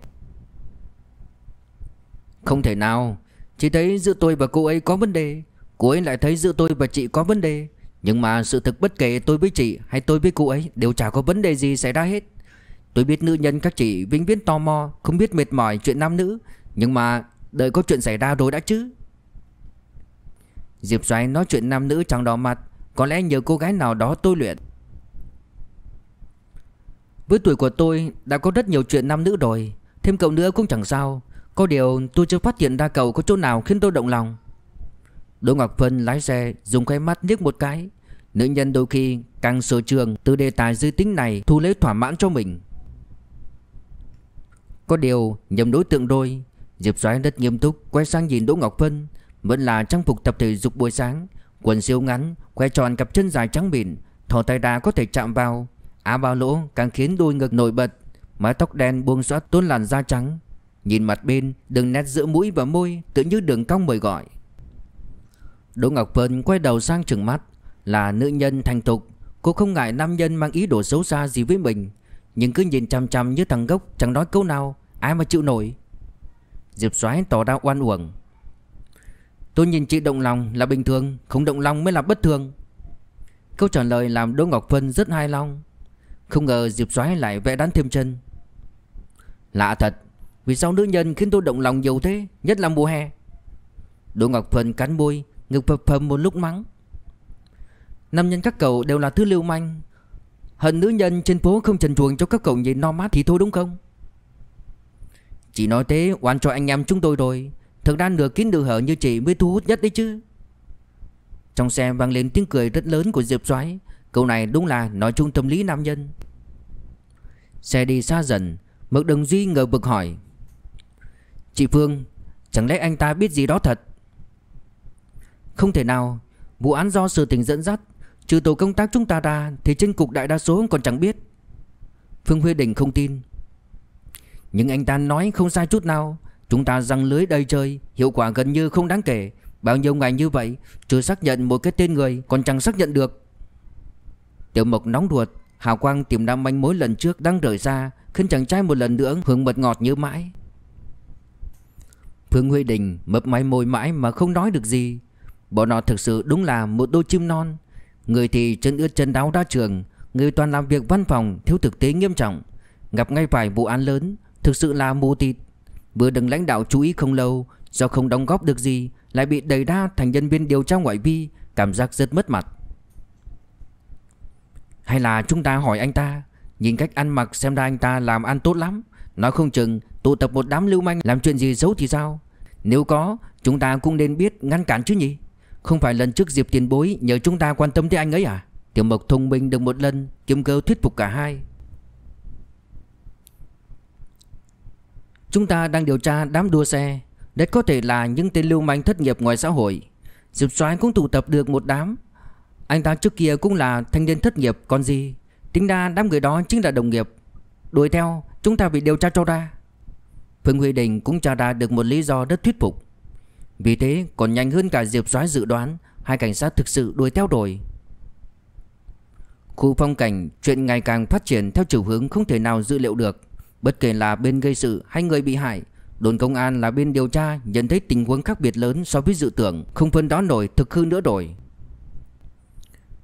Không thể nào Chị thấy giữa tôi và cô ấy có vấn đề Cô ấy lại thấy giữa tôi và chị có vấn đề nhưng mà sự thực bất kể tôi với chị hay tôi với cô ấy đều chả có vấn đề gì xảy ra hết Tôi biết nữ nhân các chị vĩnh viễn tò mò Không biết mệt mỏi chuyện nam nữ Nhưng mà đợi có chuyện xảy ra rồi đã chứ Diệp Xoáy nói chuyện nam nữ chẳng đỏ mặt Có lẽ nhờ cô gái nào đó tôi luyện Với tuổi của tôi đã có rất nhiều chuyện nam nữ rồi Thêm cậu nữa cũng chẳng sao Có điều tôi chưa phát hiện ra cậu có chỗ nào khiến tôi động lòng Đỗ Ngọc vân lái xe dùng khóe mắt liếc một cái Nữ nhân đôi khi càng sở trường từ đề tài dư tính này thu lấy thỏa mãn cho mình Có điều nhầm đối tượng đôi Diệp Soái rất nghiêm túc quay sang nhìn Đỗ Ngọc Vân Vẫn là trang phục tập thể dục buổi sáng Quần siêu ngắn, khoe tròn cặp chân dài trắng mịn Thỏ tay đá có thể chạm vào áo bao lỗ càng khiến đôi ngực nổi bật Mái tóc đen buông xóa tôn làn da trắng Nhìn mặt bên đường nét giữa mũi và môi Tự như đường cong mời gọi Đỗ Ngọc Vân quay đầu sang trừng mắt là nữ nhân thành tục Cô không ngại nam nhân mang ý đồ xấu xa gì với mình Nhưng cứ nhìn chăm chăm như thằng gốc Chẳng nói câu nào Ai mà chịu nổi Diệp Soái tỏ ra oan uổng Tôi nhìn chị động lòng là bình thường Không động lòng mới là bất thường Câu trả lời làm Đỗ Ngọc Phân rất hài lòng Không ngờ Diệp Soái lại vẽ đắn thêm chân Lạ thật Vì sao nữ nhân khiến tôi động lòng nhiều thế Nhất là mùa hè Đỗ Ngọc Phân cắn môi Ngực phập phầm một lúc mắng Nam nhân các cậu đều là thứ lưu manh Hận nữ nhân trên phố không trần chuồng cho các cậu nhìn no mát thì thôi đúng không Chị nói thế oan cho anh em chúng tôi rồi Thực ra nửa kín nửa hở như chị mới thu hút nhất đấy chứ Trong xe vang lên tiếng cười rất lớn của Diệp Soái. Câu này đúng là nói chung tâm lý nam nhân Xe đi xa dần Mực Đồng Duy ngờ bực hỏi Chị Phương Chẳng lẽ anh ta biết gì đó thật Không thể nào Vụ án do sự tình dẫn dắt Trừ tổ công tác chúng ta ra Thì trên cục đại đa số còn chẳng biết Phương Huy Đình không tin Nhưng anh ta nói không sai chút nào Chúng ta răng lưới đầy chơi Hiệu quả gần như không đáng kể Bao nhiêu ngày như vậy Chưa xác nhận một cái tên người Còn chẳng xác nhận được Tiểu Mộc nóng ruột Hào quang tìm ra manh mối lần trước đang rời ra Khiến chàng trai một lần nữa hưởng mật ngọt như mãi Phương Huy Đình mập máy môi mãi mà không nói được gì Bọn họ thực sự đúng là một đôi chim non Người thì chân ướt chân đáo đã trường Người toàn làm việc văn phòng thiếu thực tế nghiêm trọng Gặp ngay vài vụ án lớn Thực sự là mù tịt Vừa đừng lãnh đạo chú ý không lâu Do không đóng góp được gì Lại bị đẩy đa thành nhân viên điều tra ngoại vi Cảm giác rất mất mặt Hay là chúng ta hỏi anh ta Nhìn cách ăn mặc xem ra anh ta làm ăn tốt lắm Nói không chừng tụ tập một đám lưu manh Làm chuyện gì xấu thì sao Nếu có chúng ta cũng nên biết ngăn cản chứ nhỉ không phải lần trước dịp tiền bối nhờ chúng ta quan tâm tới anh ấy à Tiểu Mộc thông minh được một lần Kiếm cơ thuyết phục cả hai Chúng ta đang điều tra đám đua xe Rất có thể là những tên lưu manh thất nghiệp ngoài xã hội Dịp Soái cũng tụ tập được một đám Anh ta trước kia cũng là thanh niên thất nghiệp còn gì Tính ra đám người đó chính là đồng nghiệp Đuổi theo chúng ta bị điều tra cho ra Phương Huy Đình cũng cho ra được một lý do rất thuyết phục vì thế còn nhanh hơn cả Diệp Soái dự đoán, hai cảnh sát thực sự đuổi theo rồi. Khu phong cảnh chuyện ngày càng phát triển theo chiều hướng không thể nào dự liệu được, bất kể là bên gây sự hay người bị hại, đồn công an là bên điều tra nhận thấy tình huống khác biệt lớn so với dự tưởng, không phân đó nổi thực hư nữa rồi.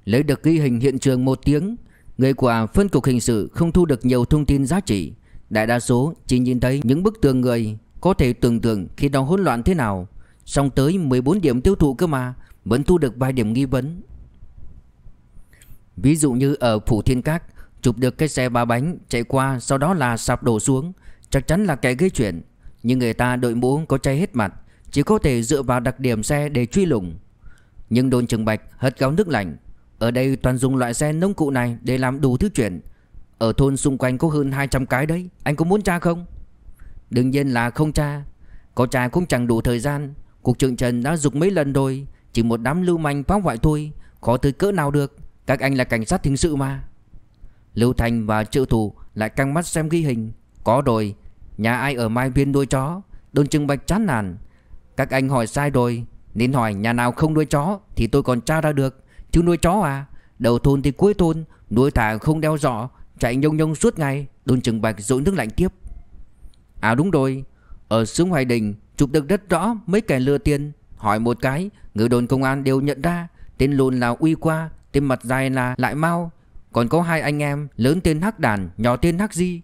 Lấy được ghi hình hiện trường một tiếng, người của phân cục hình sự không thu được nhiều thông tin giá trị, đại đa số chỉ nhìn thấy những bức tường người, có thể tưởng tượng khi đó hỗn loạn thế nào, Xong tới 14 điểm tiêu thụ cơ mà Vẫn thu được vài điểm nghi vấn Ví dụ như ở Phủ Thiên Các Chụp được cái xe ba bánh chạy qua Sau đó là sạp đổ xuống Chắc chắn là kẻ gây chuyện Nhưng người ta đội mũ có cháy hết mặt Chỉ có thể dựa vào đặc điểm xe để truy lùng Nhưng đồn trường bạch hất gáo nước lạnh Ở đây toàn dùng loại xe nông cụ này Để làm đủ thứ chuyện Ở thôn xung quanh có hơn 200 cái đấy Anh có muốn tra không Đương nhiên là không tra Có tra cũng chẳng đủ thời gian Cuộc trưởng trần đã dục mấy lần rồi Chỉ một đám lưu manh phá hoại thôi Khó tới cỡ nào được Các anh là cảnh sát hình sự mà Lưu Thành và trợ thủ lại căng mắt xem ghi hình Có rồi Nhà ai ở Mai Viên nuôi chó Đôn Trưng Bạch chán nản Các anh hỏi sai rồi Nên hỏi nhà nào không nuôi chó Thì tôi còn tra ra được Chứ nuôi chó à Đầu thôn thì cuối thôn Nuôi thả không đeo dọ Chạy nhông nhông suốt ngày Đôn Trưng Bạch dội nước lạnh tiếp À đúng rồi Ở xứ Hoài Đình Chụp được rất rõ mấy kẻ lừa tiền Hỏi một cái Người đồn công an đều nhận ra Tên lùn là Uy Qua Tên mặt dài là Lại Mau Còn có hai anh em Lớn tên Hắc Đàn Nhỏ tên Hắc Di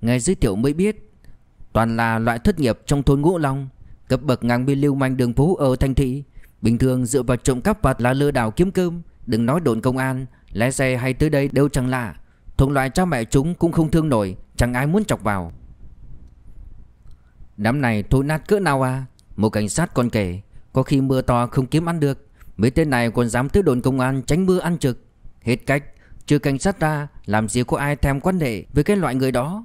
Nghe giới thiệu mới biết Toàn là loại thất nghiệp trong thôn Ngũ Long Cấp bậc ngang biên lưu manh đường phố ở thành thị Bình thường dựa vào trộm cắp vặt là lừa đảo kiếm cơm Đừng nói đồn công an Lái xe hay tới đây đều chẳng lạ Thuộc loại cha mẹ chúng cũng không thương nổi Chẳng ai muốn chọc vào Đám này thối nát cỡ nào à Một cảnh sát còn kể Có khi mưa to không kiếm ăn được Mấy tên này còn dám tới đồn công an tránh mưa ăn trực Hết cách Trừ cảnh sát ra Làm gì có ai thèm quan hệ với cái loại người đó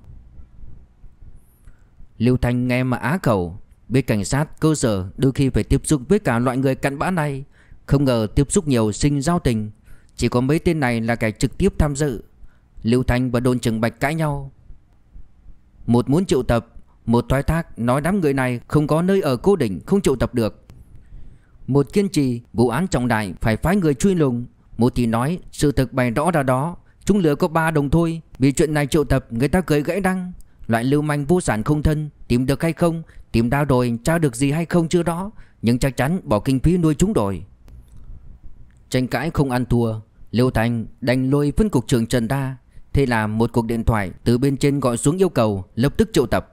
Lưu Thanh nghe mà á khẩu Biết cảnh sát cơ sở đôi khi phải tiếp xúc với cả loại người cặn bã này Không ngờ tiếp xúc nhiều sinh giao tình Chỉ có mấy tên này là kẻ trực tiếp tham dự Lưu Thanh và đồn Trừng Bạch cãi nhau Một muốn triệu tập một thoái thác nói đám người này không có nơi ở cố định không triệu tập được Một kiên trì vụ án trọng đại phải phái người truy lùng Một thì nói sự thực bày rõ ra đó Chúng lừa có ba đồng thôi Vì chuyện này triệu tập người ta cười gãy đăng Loại lưu manh vô sản không thân Tìm được hay không Tìm đau đồi tra được gì hay không chưa đó Nhưng chắc chắn bỏ kinh phí nuôi chúng rồi Tranh cãi không ăn thua Liêu Thành đành lôi phân cục trường Trần ra Thế là một cuộc điện thoại từ bên trên gọi xuống yêu cầu lập tức triệu tập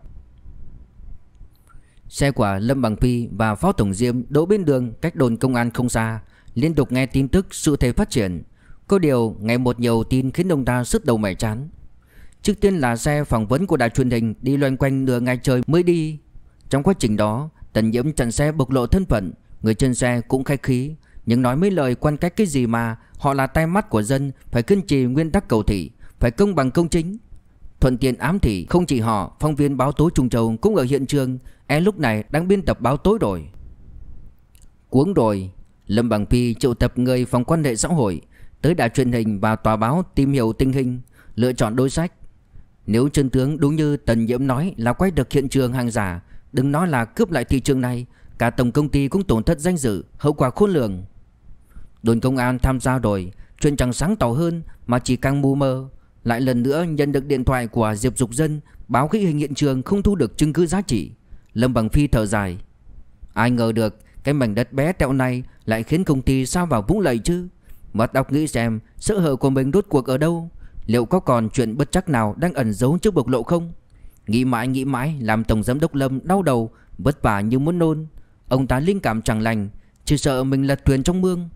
Xe của Lâm Bằng Phi và Phó Tổng Diêm đỗ bên đường cách đồn công an không xa Liên tục nghe tin tức sự thế phát triển Có điều ngày một nhiều tin khiến ông ta sứt đầu mẻ chán Trước tiên là xe phỏng vấn của đài truyền hình đi loanh quanh nửa ngày trời mới đi Trong quá trình đó Tần Nhiễm chặn xe bộc lộ thân phận Người trên xe cũng khai khí Nhưng nói mấy lời quan cách cái gì mà Họ là tay mắt của dân Phải kiên trì nguyên tắc cầu thị Phải công bằng công chính Thuận tiện ám thị không chỉ họ Phóng viên báo tố Trung Châu cũng ở hiện trường E lúc này đang biên tập báo tối rồi Cuống rồi Lâm Bằng Phi triệu tập người phòng quan hệ xã hội Tới đài truyền hình và tòa báo tìm hiểu tình hình Lựa chọn đối sách Nếu chân tướng đúng như Tần Nhiễm nói là quay được hiện trường hàng giả Đừng nói là cướp lại thị trường này Cả tổng công ty cũng tổn thất danh dự Hậu quả khôn lường Đồn công an tham gia rồi Chuyện chẳng sáng tỏ hơn mà chỉ càng mù mờ Lại lần nữa nhận được điện thoại của Diệp Dục Dân Báo ghi hình hiện trường không thu được chứng cứ giá trị Lâm Bằng Phi thở dài Ai ngờ được cái mảnh đất bé tẹo này lại khiến công ty sao vào vũng lầy chứ Mất đọc nghĩ xem sự hở của mình rốt cuộc ở đâu Liệu có còn chuyện bất chắc nào đang ẩn giấu trước bộc lộ không Nghĩ mãi nghĩ mãi làm Tổng Giám Đốc Lâm đau đầu Vất vả như muốn nôn Ông ta linh cảm chẳng lành Chỉ sợ mình lật thuyền trong mương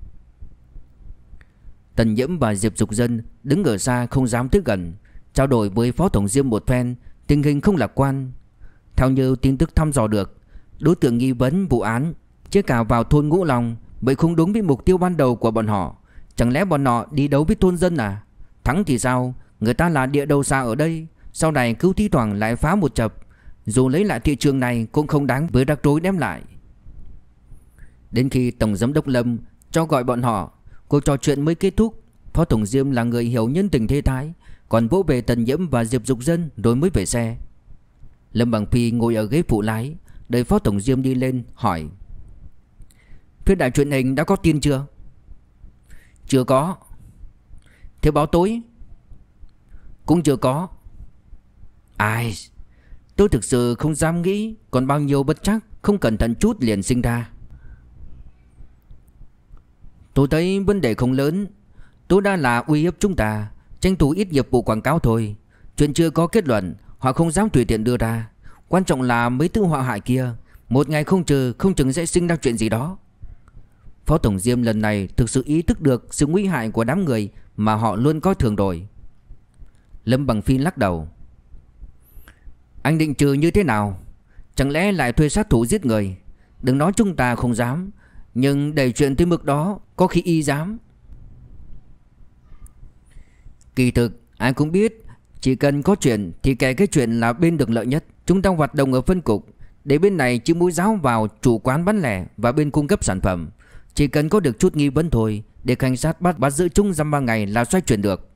Tần Nhiễm và Diệp Dục Dân đứng ở xa không dám tiếp gần Trao đổi với Phó Tổng Diêm một phen Tình hình không lạc quan theo như tin tức thăm dò được, đối tượng nghi vấn vụ án chưa cả vào thôn Ngũ Long, vậy không đúng với mục tiêu ban đầu của bọn họ. Chẳng lẽ bọn họ đi đấu với thôn dân à? Thắng thì sao? Người ta là địa đầu xa ở đây, sau này cứu thi thoảng lại phá một chập. Dù lấy lại thị trường này cũng không đáng với rắc rối đem lại. Đến khi Tổng Giám đốc Lâm cho gọi bọn họ, cuộc trò chuyện mới kết thúc. Phó Tổng Diêm là người hiểu nhân tình thế thái, còn vỗ về Tần Nhiễm và Diệp Dục Dân rồi mới về xe. Lâm Bằng Phi ngồi ở ghế phụ lái Đợi Phó Tổng Diêm đi lên hỏi Phía đài truyền hình đã có tin chưa? Chưa có Thế báo tối? Cũng chưa có Ai Tôi thực sự không dám nghĩ Còn bao nhiêu bất chắc Không cẩn thận chút liền sinh ra Tôi thấy vấn đề không lớn Tôi đã là uy hiếp chúng ta Tranh thủ ít nghiệp vụ quảng cáo thôi Chuyện chưa có kết luận Họ không dám tùy tiện đưa ra Quan trọng là mấy thứ họa hại kia Một ngày không chờ không chừng sẽ sinh ra chuyện gì đó Phó Tổng Diêm lần này thực sự ý thức được sự nguy hại của đám người mà họ luôn coi thường rồi. Lâm Bằng Phi lắc đầu. Anh định trừ như thế nào? Chẳng lẽ lại thuê sát thủ giết người? Đừng nói chúng ta không dám, nhưng đẩy chuyện tới mức đó có khi y dám. Kỳ thực, ai cũng biết chỉ cần có chuyện thì kể cái chuyện là bên được lợi nhất Chúng ta hoạt động ở phân cục Để bên này chỉ mũi giáo vào chủ quán bán lẻ và bên cung cấp sản phẩm Chỉ cần có được chút nghi vấn thôi Để cảnh sát bắt bắt giữ chúng dăm ba ngày là xoay chuyển được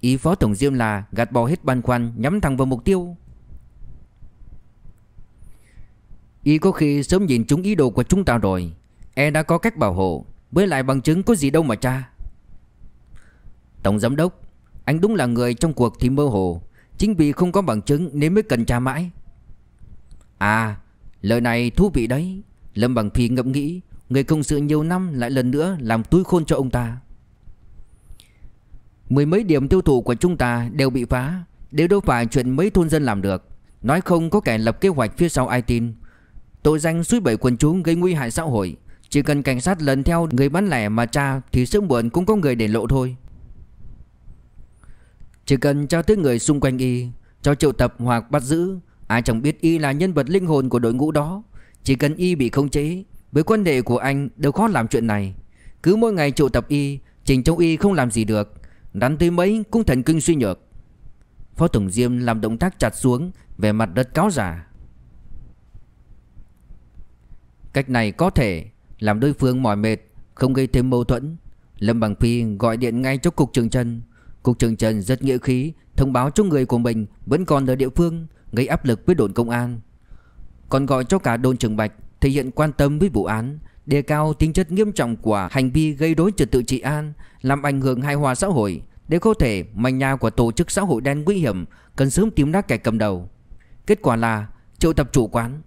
Ý Phó Tổng Diêm là gạt bỏ hết băn khoăn nhắm thẳng vào mục tiêu ý có khi sớm nhìn chúng ý đồ của chúng ta rồi E đã có cách bảo hộ Với lại bằng chứng có gì đâu mà cha Tổng Giám Đốc anh đúng là người trong cuộc thì mơ hồ Chính vì không có bằng chứng nên mới cần tra mãi À Lời này thú vị đấy Lâm Bằng Phi ngẫm nghĩ Người công sự nhiều năm lại lần nữa làm túi khôn cho ông ta Mười mấy điểm tiêu thụ của chúng ta đều bị phá Đều đâu phải chuyện mấy thôn dân làm được Nói không có kẻ lập kế hoạch phía sau ai tin Tội danh suối bẩy quần chúng gây nguy hại xã hội Chỉ cần cảnh sát lần theo người bán lẻ mà tra Thì sớm muộn cũng có người để lộ thôi chỉ cần cho tới người xung quanh y Cho triệu tập hoặc bắt giữ Ai chẳng biết y là nhân vật linh hồn của đội ngũ đó Chỉ cần y bị khống chế Với quan hệ của anh đều khó làm chuyện này Cứ mỗi ngày triệu tập y Trình trong y không làm gì được Đắn tới mấy cũng thần kinh suy nhược Phó Tổng Diêm làm động tác chặt xuống Về mặt đất cáo giả Cách này có thể Làm đối phương mỏi mệt Không gây thêm mâu thuẫn Lâm Bằng Phi gọi điện ngay cho cục trường chân Cục trưởng Trần rất nghĩa khí Thông báo cho người của mình vẫn còn ở địa phương Gây áp lực với đồn công an Còn gọi cho cả đồn trường Bạch Thể hiện quan tâm với vụ án Đề cao tính chất nghiêm trọng của hành vi gây rối trật tự trị an Làm ảnh hưởng hài hòa xã hội Để có thể manh nhà của tổ chức xã hội đen nguy hiểm Cần sớm tìm ra kẻ cầm đầu Kết quả là triệu tập chủ quán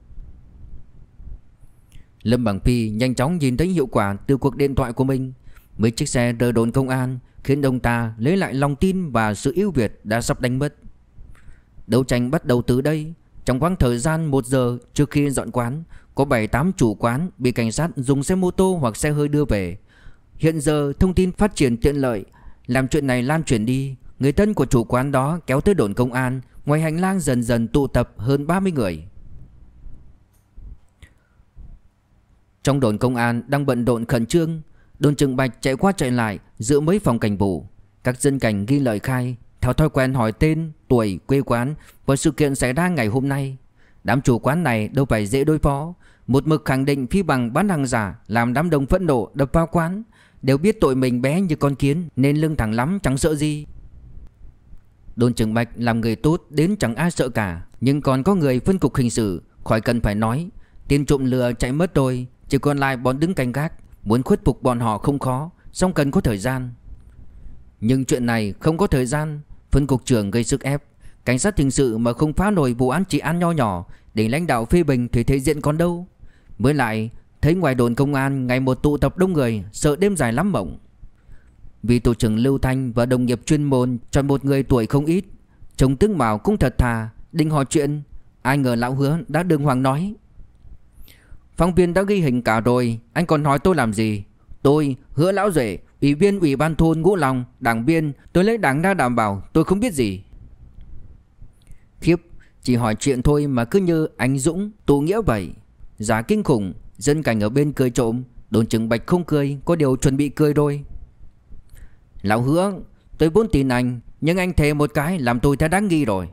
Lâm Bằng Phi nhanh chóng nhìn thấy hiệu quả từ cuộc điện thoại của mình Mấy chiếc xe rời đồn công an khiến ông ta lấy lại lòng tin và sự yêu Việt đã sắp đánh mất. Đấu tranh bắt đầu từ đây. Trong khoảng thời gian 1 giờ trước khi dọn quán, có 7-8 chủ quán bị cảnh sát dùng xe mô tô hoặc xe hơi đưa về. Hiện giờ thông tin phát triển tiện lợi, làm chuyện này lan truyền đi. Người thân của chủ quán đó kéo tới đồn công an, ngoài hành lang dần dần tụ tập hơn 30 người. Trong đồn công an đang bận độn khẩn trương, Đồn trưởng Bạch chạy qua chạy lại giữa mấy phòng cảnh vụ. Các dân cảnh ghi lời khai, theo thói quen hỏi tên, tuổi, quê quán và sự kiện xảy ra ngày hôm nay. Đám chủ quán này đâu phải dễ đối phó. Một mực khẳng định phi bằng bán hàng giả làm đám đông phẫn nộ đập vào quán. Đều biết tội mình bé như con kiến nên lưng thẳng lắm chẳng sợ gì. Đồn trưởng Bạch làm người tốt đến chẳng ai sợ cả. Nhưng còn có người phân cục hình sự, khỏi cần phải nói. Tiền trộm lừa chạy mất rồi, chỉ còn lại bọn đứng canh gác Muốn khuất phục bọn họ không khó song cần có thời gian Nhưng chuyện này không có thời gian Phân cục trưởng gây sức ép Cảnh sát hình sự mà không phá nổi vụ án trị án nho nhỏ Để lãnh đạo phê bình thì thể diện còn đâu Mới lại Thấy ngoài đồn công an ngày một tụ tập đông người Sợ đêm dài lắm mộng Vì tổ trưởng Lưu Thanh và đồng nghiệp chuyên môn Chọn một người tuổi không ít trông tướng Mạo cũng thật thà Định hỏi chuyện Ai ngờ lão hứa đã đường hoàng nói Phóng viên đã ghi hình cả rồi Anh còn hỏi tôi làm gì Tôi hứa lão rể Ủy viên ủy ban thôn Ngũ Long Đảng viên Tôi lấy đảng ra đảm bảo Tôi không biết gì Khiếp Chỉ hỏi chuyện thôi mà cứ như anh Dũng Tụ nghĩa vậy Giá kinh khủng Dân cảnh ở bên cười trộm Đồn trưởng Bạch không cười Có điều chuẩn bị cười rồi Lão hứa Tôi vốn tin anh Nhưng anh thề một cái Làm tôi thấy đáng nghi rồi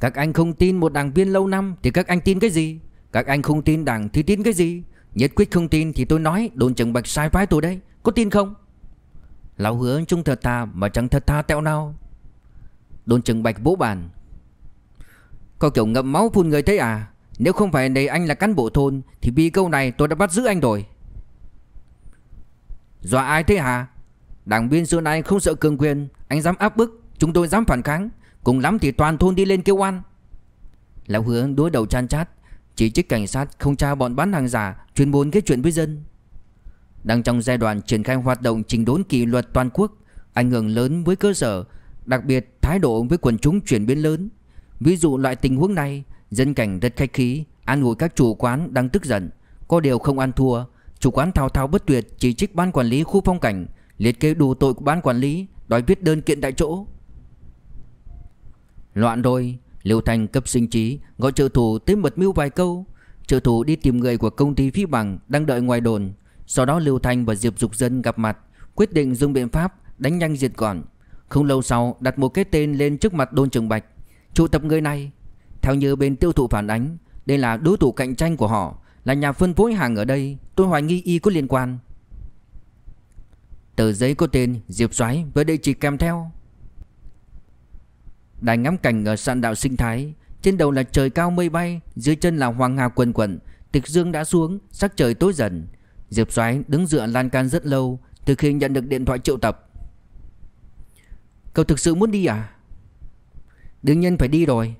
các anh không tin một đảng viên lâu năm thì các anh tin cái gì? Các anh không tin đảng thì tin cái gì? Nhất quyết không tin thì tôi nói đồn Trần Bạch sai phái tôi đấy. Có tin không? Lão hứa trung thật thà mà chẳng thật tha tẹo nào. Đồn Trần Bạch vỗ bàn. Có kiểu ngậm máu phun người thế à? Nếu không phải này anh là cán bộ thôn thì vì câu này tôi đã bắt giữ anh rồi. Dọa ai thế hả? Đảng viên xưa nay không sợ cường quyền, anh dám áp bức, chúng tôi dám phản kháng. Cùng lắm thì toàn thôn đi lên kêu oan Lão hứa đối đầu chan chát Chỉ trích cảnh sát không tra bọn bán hàng giả Chuyên môn cái chuyện với dân Đang trong giai đoạn triển khai hoạt động trình đốn kỷ luật toàn quốc Ảnh hưởng lớn với cơ sở Đặc biệt thái độ với quần chúng chuyển biến lớn Ví dụ loại tình huống này Dân cảnh rất khách khí An ngồi các chủ quán đang tức giận Có điều không ăn thua Chủ quán thao thao bất tuyệt chỉ trích ban quản lý khu phong cảnh Liệt kê đủ tội của ban quản lý Đòi viết đơn kiện tại chỗ Loạn rồi Liêu Thanh cấp sinh trí Gọi trợ thủ tới mật mưu vài câu Trợ thủ đi tìm người của công ty phi bằng Đang đợi ngoài đồn Sau đó Liêu Thanh và Diệp Dục Dân gặp mặt Quyết định dùng biện pháp đánh nhanh diệt gọn Không lâu sau đặt một cái tên lên trước mặt đôn trường bạch Trụ tập người này Theo như bên tiêu thụ phản ánh Đây là đối thủ cạnh tranh của họ Là nhà phân phối hàng ở đây Tôi hoài nghi y có liên quan Tờ giấy có tên Diệp Soái với địa chỉ kèm theo Đài ngắm cảnh ở sạn đạo sinh thái Trên đầu là trời cao mây bay Dưới chân là hoàng hà quần quần Tịch dương đã xuống Sắc trời tối dần Diệp Soái đứng dựa lan can rất lâu Từ khi nhận được điện thoại triệu tập Cậu thực sự muốn đi à? Đương nhiên phải đi rồi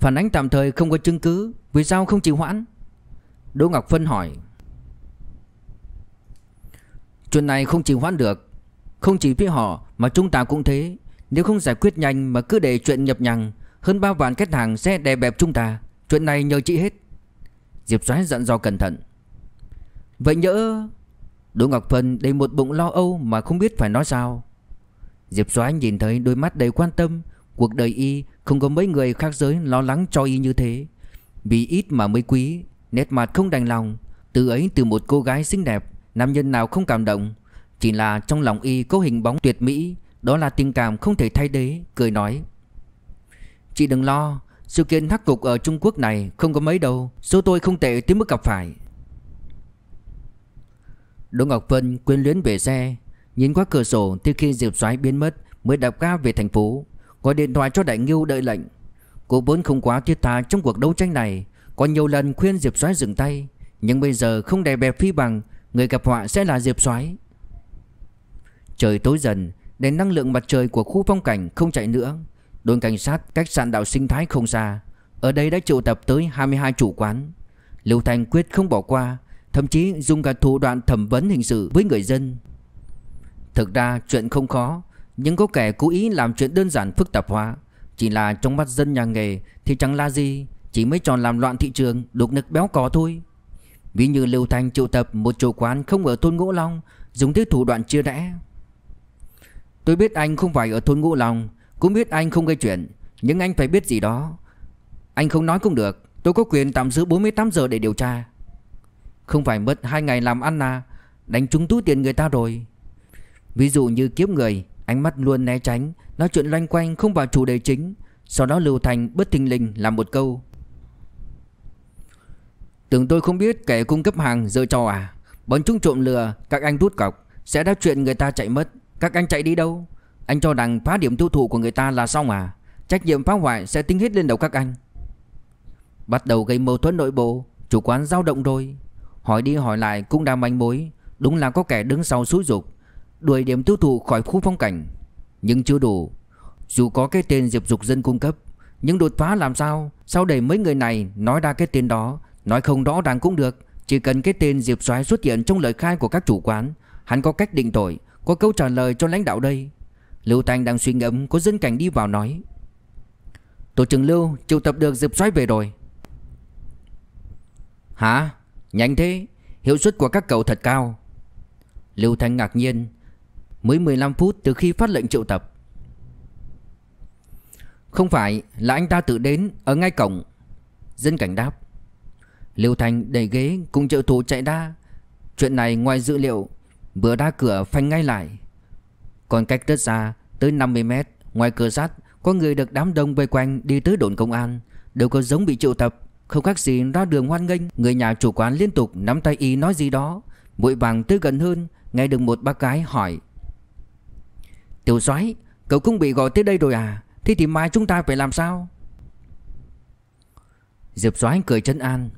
Phản ánh tạm thời không có chứng cứ Vì sao không chịu hoãn? Đỗ Ngọc Phân hỏi Chuyện này không chịu hoãn được Không chỉ phía họ mà chúng ta cũng thế nếu không giải quyết nhanh mà cứ để chuyện nhập nhằng Hơn ba vạn khách hàng sẽ đè bẹp chúng ta Chuyện này nhờ chị hết Diệp Soái dặn dò cẩn thận Vậy nhỡ Đỗ Ngọc Phân đầy một bụng lo âu mà không biết phải nói sao Diệp Soái nhìn thấy đôi mắt đầy quan tâm Cuộc đời y không có mấy người khác giới lo lắng cho y như thế Vì ít mà mới quý Nét mặt không đành lòng Từ ấy từ một cô gái xinh đẹp Nam nhân nào không cảm động Chỉ là trong lòng y có hình bóng tuyệt mỹ đó là tình cảm không thể thay thế Cười nói Chị đừng lo Sự kiện hắc cục ở Trung Quốc này không có mấy đâu Số tôi không tệ tới mức gặp phải Đỗ Ngọc Vân quyến luyến về xe Nhìn qua cửa sổ tới khi Diệp Soái biến mất Mới đạp ga về thành phố Gọi điện thoại cho Đại Ngưu đợi lệnh Cô vốn không quá thiết tha trong cuộc đấu tranh này Có nhiều lần khuyên Diệp Soái dừng tay Nhưng bây giờ không đè bẹp phi bằng Người gặp họa sẽ là Diệp Soái Trời tối dần Đèn năng lượng mặt trời của khu phong cảnh không chạy nữa Đồn cảnh sát cách sạn đảo sinh thái không xa Ở đây đã triệu tập tới 22 chủ quán Lưu Thành quyết không bỏ qua Thậm chí dùng cả thủ đoạn thẩm vấn hình sự với người dân Thực ra chuyện không khó Nhưng có kẻ cố ý làm chuyện đơn giản phức tạp hóa Chỉ là trong mắt dân nhà nghề thì chẳng là gì Chỉ mới tròn làm loạn thị trường đục nực béo cò thôi Ví như Lưu Thành triệu tập một chủ quán không ở thôn Ngỗ Long Dùng thế thủ đoạn chưa rẽ Tôi biết anh không phải ở thôn Ngũ lòng Cũng biết anh không gây chuyện Nhưng anh phải biết gì đó Anh không nói cũng được Tôi có quyền tạm giữ 48 giờ để điều tra Không phải mất 2 ngày làm ăn à Đánh trúng túi tiền người ta rồi Ví dụ như kiếp người Ánh mắt luôn né tránh Nói chuyện loanh quanh không vào chủ đề chính Sau đó Lưu Thành bất tình linh làm một câu Tưởng tôi không biết kẻ cung cấp hàng dơ cho à Bọn chúng trộm lừa Các anh rút cọc Sẽ đáp chuyện người ta chạy mất các anh chạy đi đâu Anh cho rằng phá điểm tiêu thụ của người ta là xong à Trách nhiệm phá hoại sẽ tính hết lên đầu các anh Bắt đầu gây mâu thuẫn nội bộ Chủ quán dao động rồi Hỏi đi hỏi lại cũng đang manh mối Đúng là có kẻ đứng sau xúi dục Đuổi điểm tiêu thụ khỏi khu phong cảnh Nhưng chưa đủ Dù có cái tên diệp dục dân cung cấp Nhưng đột phá làm sao Sau đây mấy người này nói ra cái tên đó Nói không rõ ràng cũng được Chỉ cần cái tên diệp xoáy xuất hiện trong lời khai của các chủ quán Hắn có cách định tội có câu trả lời cho lãnh đạo đây Lưu Thanh đang suy ngẫm Có dân cảnh đi vào nói Tổ trưởng Lưu triệu tập được Diệp Soái về rồi Hả? Nhanh thế Hiệu suất của các cậu thật cao Lưu Thanh ngạc nhiên Mới 15 phút từ khi phát lệnh triệu tập Không phải là anh ta tự đến Ở ngay cổng Dân cảnh đáp Lưu Thanh đẩy ghế cùng trợ thủ chạy ra. Chuyện này ngoài dữ liệu Vừa đá cửa phanh ngay lại Còn cách rất xa Tới 50 mét Ngoài cửa sắt Có người được đám đông vây quanh Đi tới đồn công an Đều có giống bị triệu tập Không khác gì ra đường hoan nghênh Người nhà chủ quán liên tục nắm tay y nói gì đó Vội vàng tới gần hơn Nghe được một bác gái hỏi Tiểu soái Cậu cũng bị gọi tới đây rồi à Thế thì mai chúng ta phải làm sao Diệp soái cười chân an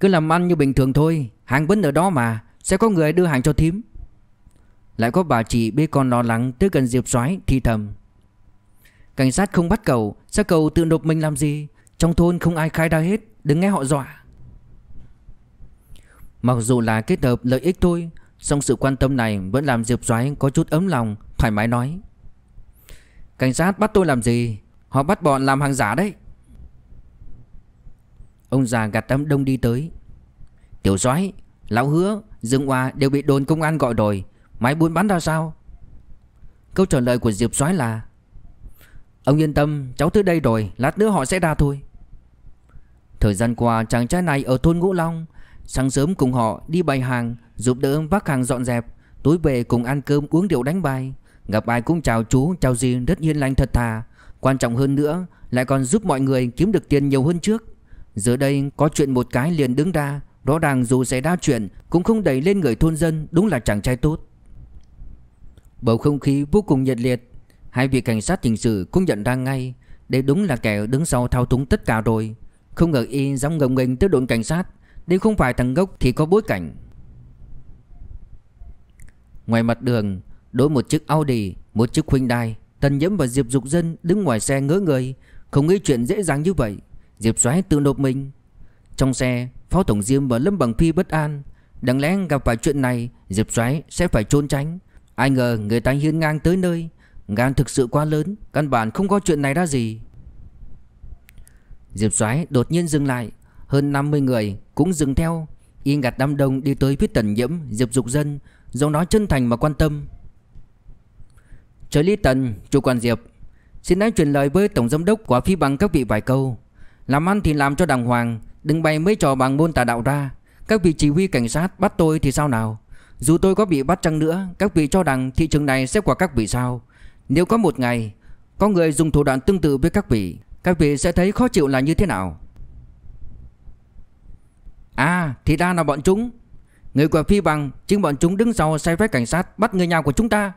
Cứ làm ăn như bình thường thôi Hàng vẫn ở đó mà sẽ có người đưa hàng cho thím Lại có bà chị bê con lo lắng Tới gần Diệp soái thì thầm Cảnh sát không bắt cầu Sao cầu tự nộp mình làm gì Trong thôn không ai khai đa hết Đừng nghe họ dọa Mặc dù là kết hợp lợi ích thôi song sự quan tâm này vẫn làm Diệp soái có chút ấm lòng Thoải mái nói Cảnh sát bắt tôi làm gì Họ bắt bọn làm hàng giả đấy Ông già gạt tấm đông đi tới Tiểu soái Lão hứa, Dương Hoa đều bị đồn công an gọi rồi Máy buôn bán ra sao Câu trả lời của Diệp soái là Ông yên tâm cháu tới đây rồi Lát nữa họ sẽ ra thôi Thời gian qua chàng trai này ở thôn Ngũ Long Sáng sớm cùng họ đi bày hàng Giúp đỡ vác hàng dọn dẹp Tối về cùng ăn cơm uống rượu đánh bài Gặp ai cũng chào chú chào gì rất hiền lành thật thà Quan trọng hơn nữa Lại còn giúp mọi người kiếm được tiền nhiều hơn trước Giờ đây có chuyện một cái liền đứng ra Rõ ràng dù xảy ra chuyện Cũng không đẩy lên người thôn dân Đúng là chàng trai tốt Bầu không khí vô cùng nhiệt liệt Hai vị cảnh sát hình sự cũng nhận ra ngay Đây đúng là kẻ đứng sau thao túng tất cả rồi Không ngờ y dám ngồng nghênh tới đồn cảnh sát Nếu không phải thằng gốc thì có bối cảnh Ngoài mặt đường Đối một chiếc Audi Một chiếc Hyundai Tần Nhiễm và Diệp Dục Dân đứng ngoài xe ngỡ người Không nghĩ chuyện dễ dàng như vậy Diệp xoáy tự nộp mình trong xe Phó Tổng Diêm và Lâm Bằng Phi bất an Đáng lẽ gặp phải chuyện này Diệp xoáy sẽ phải trốn tránh Ai ngờ người ta hiên ngang tới nơi Gan thực sự quá lớn Căn bản không có chuyện này ra gì Diệp xoáy đột nhiên dừng lại Hơn 50 người cũng dừng theo Y ngặt đám đông đi tới phía tần nhiễm Diệp Dục Dân Giọng nói chân thành mà quan tâm Trợ lý tần chủ quản Diệp Xin hãy truyền lời với Tổng Giám đốc quả phi bằng các vị vài câu Làm ăn thì làm cho đàng hoàng Đừng bày mấy trò bằng môn tà đạo ra Các vị chỉ huy cảnh sát bắt tôi thì sao nào Dù tôi có bị bắt chăng nữa Các vị cho rằng thị trường này sẽ quả các vị sao Nếu có một ngày Có người dùng thủ đoạn tương tự với các vị Các vị sẽ thấy khó chịu là như thế nào À thì ra là bọn chúng Người của phi bằng Chính bọn chúng đứng sau sai phép cảnh sát Bắt người nhà của chúng ta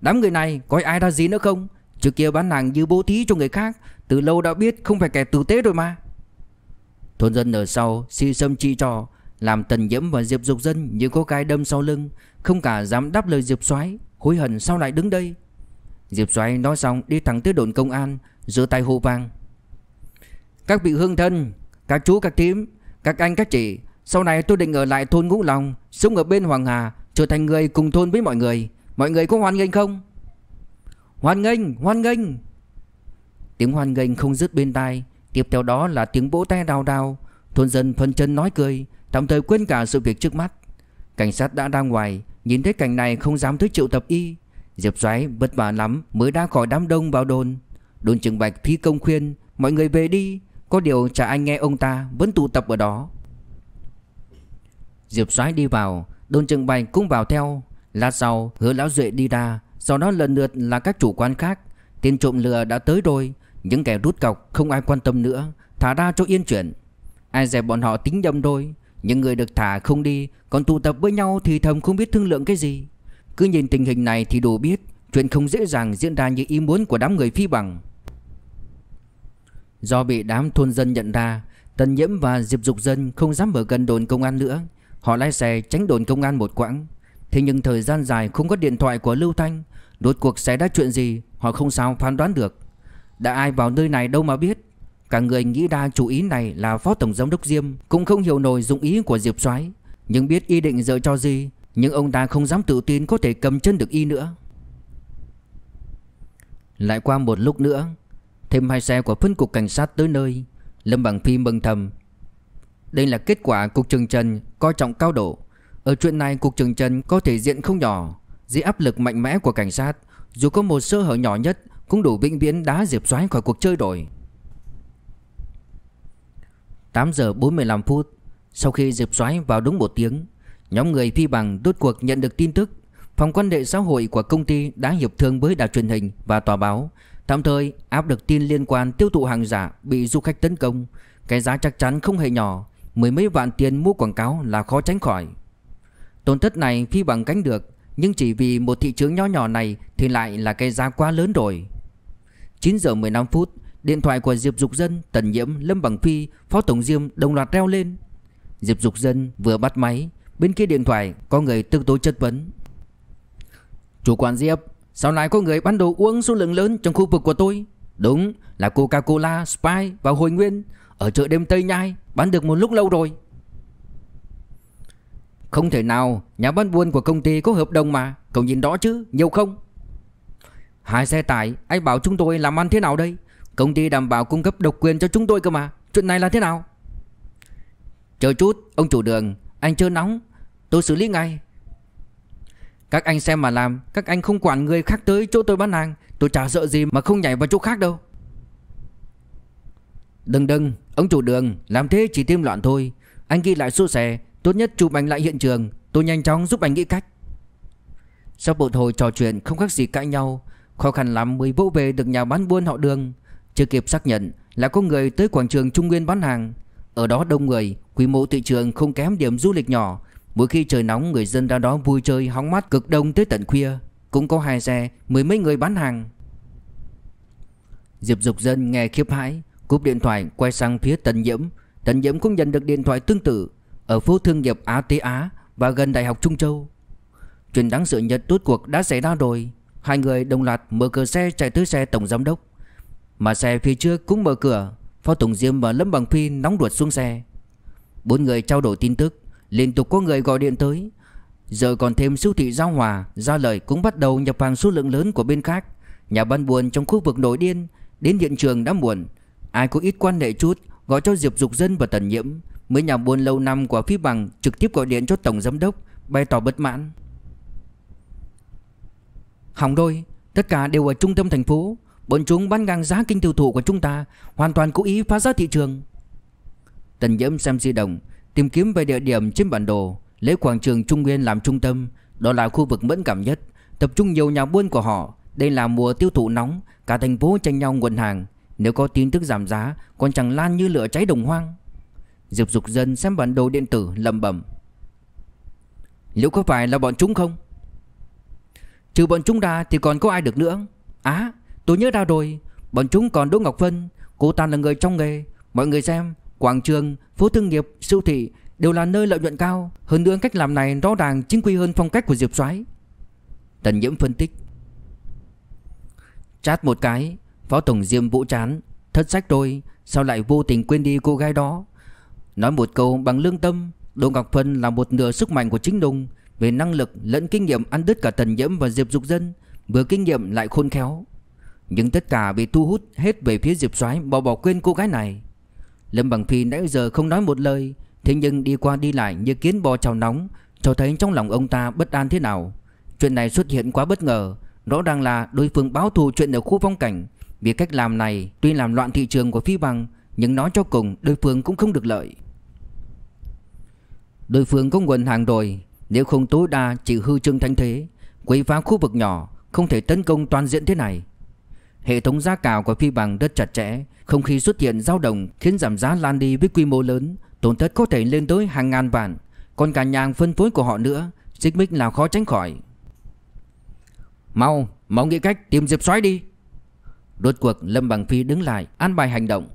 Đám người này có ai ra gì nữa không Trước kia bán hàng như bố thí cho người khác Từ lâu đã biết không phải kẻ tử tế rồi mà Thôn dân ở sau si sâm chi trò Làm tần nhiễm và Diệp Dục Dân như có cái đâm sau lưng Không cả dám đáp lời Diệp Soái Hối hận sao lại đứng đây Diệp Soái nói xong đi thẳng tới đồn công an giơ tay hô vang Các vị hương thân Các chú các tím Các anh các chị Sau này tôi định ở lại thôn Ngũ Long Sống ở bên Hoàng Hà Trở thành người cùng thôn với mọi người Mọi người có hoan nghênh không Hoan nghênh Hoan nghênh Tiếng hoan nghênh không dứt bên tai Tiếp theo đó là tiếng vỗ tay đào đào Thôn dân phân chân nói cười Tạm thời quên cả sự việc trước mắt Cảnh sát đã ra ngoài Nhìn thấy cảnh này không dám tới triệu tập y Diệp Doái vất vả lắm mới đã khỏi đám đông vào đồn Đồn trưởng bạch phi công khuyên Mọi người về đi Có điều chả anh nghe ông ta vẫn tụ tập ở đó Diệp Doái đi vào Đồn trưởng bạch cũng vào theo Lát sau hứa lão duệ đi ra Sau đó lần lượt là các chủ quan khác Tiền trộm lừa đã tới rồi những kẻ rút cọc không ai quan tâm nữa Thả ra cho yên chuyển. Ai dè bọn họ tính nhầm đôi. Những người được thả không đi Còn tụ tập với nhau thì thầm không biết thương lượng cái gì Cứ nhìn tình hình này thì đủ biết Chuyện không dễ dàng diễn ra như ý muốn của đám người phi bằng Do bị đám thôn dân nhận ra Tần Nhiễm và Diệp Dục Dân không dám mở gần đồn công an nữa Họ lái xe tránh đồn công an một quãng Thế nhưng thời gian dài không có điện thoại của Lưu Thanh Đột cuộc xảy ra chuyện gì Họ không sao phán đoán được đã ai vào nơi này đâu mà biết Cả người nghĩ ra chủ ý này là Phó Tổng Giám đốc Diêm Cũng không hiểu nổi dụng ý của Diệp soái Nhưng biết ý định dở cho gì Nhưng ông ta không dám tự tin có thể cầm chân được y nữa Lại qua một lúc nữa Thêm hai xe của phân cục cảnh sát tới nơi Lâm Bằng Phi mừng thầm Đây là kết quả Cục Trường Trần coi trọng cao độ Ở chuyện này Cục Trường Trần có thể diện không nhỏ Dưới áp lực mạnh mẽ của cảnh sát Dù có một sơ hở nhỏ nhất cũng đủ vĩnh viễn đá Diệp Soái khỏi cuộc chơi rồi. 8 giờ 45 phút, sau khi Diệp Soái vào đúng một tiếng, nhóm người phi bằng rốt cuộc nhận được tin tức phòng quan hệ xã hội của công ty đã hiệp thương với đài truyền hình và tòa báo, tạm thời áp được tin liên quan tiêu thụ hàng giả bị du khách tấn công, cái giá chắc chắn không hề nhỏ, mười mấy vạn tiền mua quảng cáo là khó tránh khỏi. Tổn thất này phi bằng cánh được, nhưng chỉ vì một thị trường nhỏ nhỏ này thì lại là cái giá quá lớn rồi. 9 giờ 15 phút, điện thoại của Diệp Dục Dân, Tần Nhiễm, Lâm Bằng Phi, Phó Tổng Diêm đồng loạt reo lên. Diệp Dục Dân vừa bắt máy, bên kia điện thoại có người tức tối chất vấn. Chủ quản Diệp, sau này có người bán đồ uống số lượng lớn trong khu vực của tôi. Đúng là Coca-Cola, Sprite và Hồi Nguyên ở chợ đêm Tây Nhai bán được một lúc lâu rồi. Không thể nào, nhà bán buôn của công ty có hợp đồng mà, cậu nhìn đó chứ, nhiều không? Hai xe tải Anh bảo chúng tôi làm ăn thế nào đây Công ty đảm bảo cung cấp độc quyền cho chúng tôi cơ mà Chuyện này là thế nào Chờ chút ông chủ đường Anh chưa nóng Tôi xử lý ngay Các anh xem mà làm Các anh không quản người khác tới chỗ tôi bán hàng Tôi chả sợ gì mà không nhảy vào chỗ khác đâu Đừng đừng Ông chủ đường Làm thế chỉ thêm loạn thôi Anh ghi lại số xe Tốt nhất chụp ảnh lại hiện trường Tôi nhanh chóng giúp anh nghĩ cách Sau bộ hồi trò chuyện không khác gì cãi nhau Khó khăn lắm mới vỗ về được nhà bán buôn họ đường Chưa kịp xác nhận là có người tới quảng trường Trung Nguyên bán hàng Ở đó đông người, quy mô thị trường không kém điểm du lịch nhỏ Mỗi khi trời nóng người dân ra đó vui chơi hóng mát cực đông tới tận khuya Cũng có hai xe, mười mấy người bán hàng Diệp Dục Dân nghe khiếp hãi Cúp điện thoại quay sang phía Tần Diễm. Tần Diễm cũng nhận được điện thoại tương tự Ở phố thương nghiệp Á Tế Á Và gần Đại học Trung Châu Chuyện đáng sợ nhất rốt cuộc đã xảy ra rồi Hai người đồng loạt mở cửa xe chạy tới xe tổng giám đốc Mà xe phía trước cũng mở cửa Phó Tổng Diêm và Lâm Bằng Phi nóng ruột xuống xe Bốn người trao đổi tin tức Liên tục có người gọi điện tới Giờ còn thêm siêu thị Giao Hòa Gia lời cũng bắt đầu nhập hàng số lượng lớn của bên khác Nhà bán buôn trong khu vực nổi điên Đến hiện trường đã muộn Ai có ít quan hệ chút Gọi cho Diệp Dục Dân và Tần Nhiễm Mấy nhà buôn lâu năm của phía bằng Trực tiếp gọi điện cho Tổng Giám Đốc Bày tỏ bất mãn Hỏng đôi Tất cả đều ở trung tâm thành phố Bọn chúng bán ngang giá kinh tiêu thụ của chúng ta Hoàn toàn cố ý phá giá thị trường Tần Diễm xem di động Tìm kiếm về địa điểm trên bản đồ Lấy quảng trường Trung Nguyên làm trung tâm Đó là khu vực mẫn cảm nhất Tập trung nhiều nhà buôn của họ Đây là mùa tiêu thụ nóng Cả thành phố tranh nhau nguồn hàng Nếu có tin tức giảm giá Còn chẳng lan như lửa cháy đồng hoang Diệp Dục Dân xem bản đồ điện tử lầm bầm Liệu có phải là bọn chúng không? Trừ bọn chúng ra thì còn có ai được nữa Á tôi nhớ ra rồi Bọn chúng còn Đỗ Ngọc Vân Cô ta là người trong nghề Mọi người xem Quảng trường, phố thương nghiệp, siêu thị Đều là nơi lợi nhuận cao Hơn nữa cách làm này rõ ràng chính quy hơn phong cách của Diệp Soái Tần Nhiễm phân tích Chát một cái Phó Tổng Diêm vũ chán Thất sách rồi Sao lại vô tình quên đi cô gái đó Nói một câu bằng lương tâm Đỗ Ngọc Vân là một nửa sức mạnh của chính đồng về năng lực lẫn kinh nghiệm ăn đứt cả Tần Nhiễm và Diệp Dục Dân, vừa kinh nghiệm lại khôn khéo. Nhưng tất cả bị thu hút hết về phía Diệp Soái, bỏ bỏ quên cô gái này. Lâm Bằng Phi nãy giờ không nói một lời, thế nhưng đi qua đi lại như kiến bò chảo nóng, cho thấy trong lòng ông ta bất an thế nào. Chuyện này xuất hiện quá bất ngờ, rõ ràng là đối phương báo thù chuyện ở khu phong cảnh. Vì cách làm này tuy làm loạn thị trường của Phi Bằng, nhưng nói cho cùng đối phương cũng không được lợi. Đối phương có nguồn hàng rồi nếu không tối đa chỉ hư trương thanh thế Quấy phá khu vực nhỏ Không thể tấn công toàn diện thế này Hệ thống giá cào của phi bằng rất chặt chẽ Không khí xuất hiện dao động Khiến giảm giá lan đi với quy mô lớn Tổn thất có thể lên tới hàng ngàn vạn Còn cả nhà phân phối của họ nữa Xích mích là khó tránh khỏi Mau, mau nghĩ cách tìm diệp xoáy đi Đột cuộc Lâm Bằng Phi đứng lại An bài hành động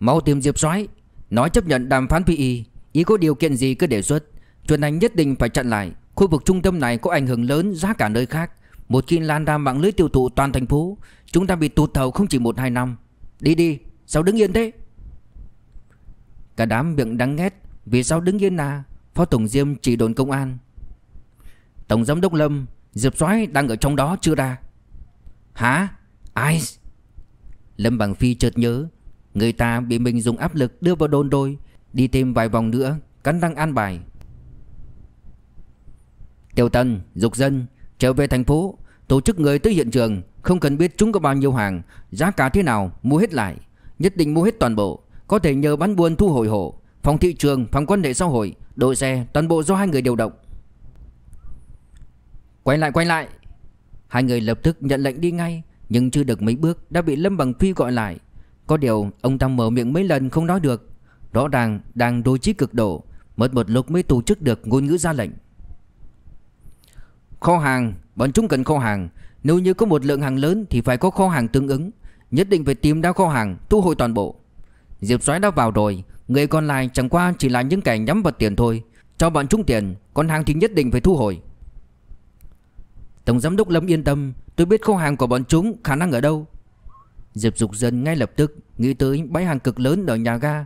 Mau tìm diệp xoáy Nói chấp nhận đàm phán PI e. Ý có điều kiện gì cứ đề xuất Tuần Anh nhất định phải chặn lại Khu vực trung tâm này có ảnh hưởng lớn ra cả nơi khác Một khi lan ra mạng lưới tiêu thụ toàn thành phố Chúng ta bị tụt thầu không chỉ 1-2 năm Đi đi sao đứng yên thế Cả đám miệng đắng nghét Vì sao đứng yên à Phó Tổng Diêm chỉ đồn công an Tổng Giám Đốc Lâm Diệp soái đang ở trong đó chưa ra Hả ai Lâm Bằng Phi chợt nhớ Người ta bị mình dùng áp lực đưa vào đồn đôi Đi thêm vài vòng nữa Cắn răng an bài Tiểu Tân, Dục Dân Trở về thành phố Tổ chức người tới hiện trường Không cần biết chúng có bao nhiêu hàng Giá cả thế nào mua hết lại Nhất định mua hết toàn bộ Có thể nhờ bán buôn thu hồi hộ Phòng thị trường, phòng quan hệ xã hội Đội xe toàn bộ do hai người điều động Quay lại quay lại Hai người lập tức nhận lệnh đi ngay Nhưng chưa được mấy bước đã bị Lâm Bằng Phi gọi lại Có điều ông ta mở miệng mấy lần không nói được Rõ ràng đang đối chí cực độ Mất một lúc mới tổ chức được ngôn ngữ ra lệnh Kho hàng Bọn chúng cần kho hàng Nếu như có một lượng hàng lớn thì phải có kho hàng tương ứng Nhất định phải tìm ra kho hàng Thu hồi toàn bộ Diệp soái đã vào rồi Người còn lại chẳng qua chỉ là những kẻ nhắm vào tiền thôi Cho bọn chúng tiền Còn hàng thì nhất định phải thu hồi Tổng giám đốc Lâm yên tâm Tôi biết kho hàng của bọn chúng khả năng ở đâu Diệp Dục Dân ngay lập tức nghĩ tới bãi hàng cực lớn ở nhà ga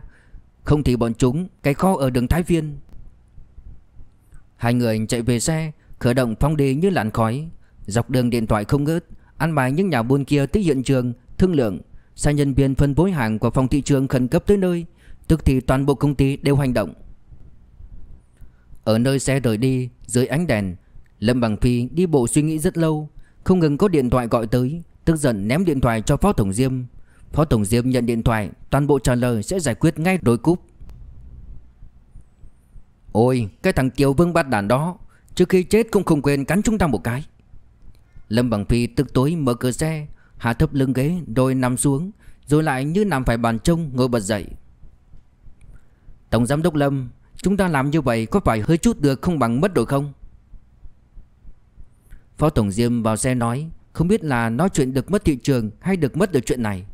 không thì bọn chúng cái kho ở đường Thái Viên Hai người chạy về xe Khởi động phong đi như làn khói Dọc đường điện thoại không ngớt Ăn bài những nhà buôn kia tới hiện trường Thương lượng Sai nhân viên phân phối hàng của phòng thị trường khẩn cấp tới nơi Tức thì toàn bộ công ty đều hành động Ở nơi xe rời đi Dưới ánh đèn Lâm Bằng Phi đi bộ suy nghĩ rất lâu Không ngừng có điện thoại gọi tới Tức giận ném điện thoại cho Phó Tổng Diêm Phó Tổng Diêm nhận điện thoại Toàn bộ trả lời sẽ giải quyết ngay đối cúp Ôi cái thằng Kiều Vương bát đàn đó Trước khi chết cũng không quên cắn chúng ta một cái Lâm Bằng Phi tức tối mở cửa xe Hạ thấp lưng ghế rồi nằm xuống Rồi lại như nằm phải bàn trông ngồi bật dậy Tổng Giám Đốc Lâm Chúng ta làm như vậy có phải hơi chút được không bằng mất rồi không Phó Tổng Diêm vào xe nói Không biết là nói chuyện được mất thị trường hay được mất được chuyện này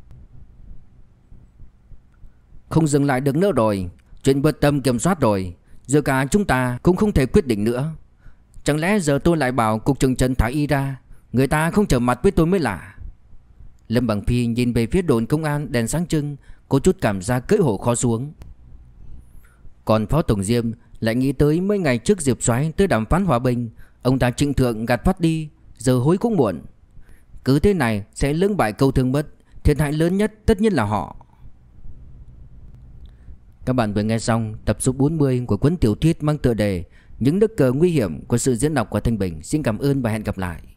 không dừng lại được nữa rồi Chuyện bất tâm kiểm soát rồi Giờ cả chúng ta cũng không thể quyết định nữa Chẳng lẽ giờ tôi lại bảo cục trưởng Trần thả y ra Người ta không trở mặt với tôi mới lạ Lâm Bằng Phi nhìn về phía đồn công an đèn sáng trưng Có chút cảm giác cưỡi hổ khó xuống Còn Phó Tổng Diêm lại nghĩ tới mấy ngày trước Diệp xoáy tới đàm phán hòa bình Ông ta trịnh thượng gạt phát đi Giờ hối cũng muộn Cứ thế này sẽ lưỡng bại câu thương mất Thiệt hại lớn nhất tất nhiên là họ các bạn vừa nghe xong tập số 40 của cuốn tiểu thuyết mang tựa đề Những nước cờ nguy hiểm của sự diễn đọc của Thanh Bình. Xin cảm ơn và hẹn gặp lại.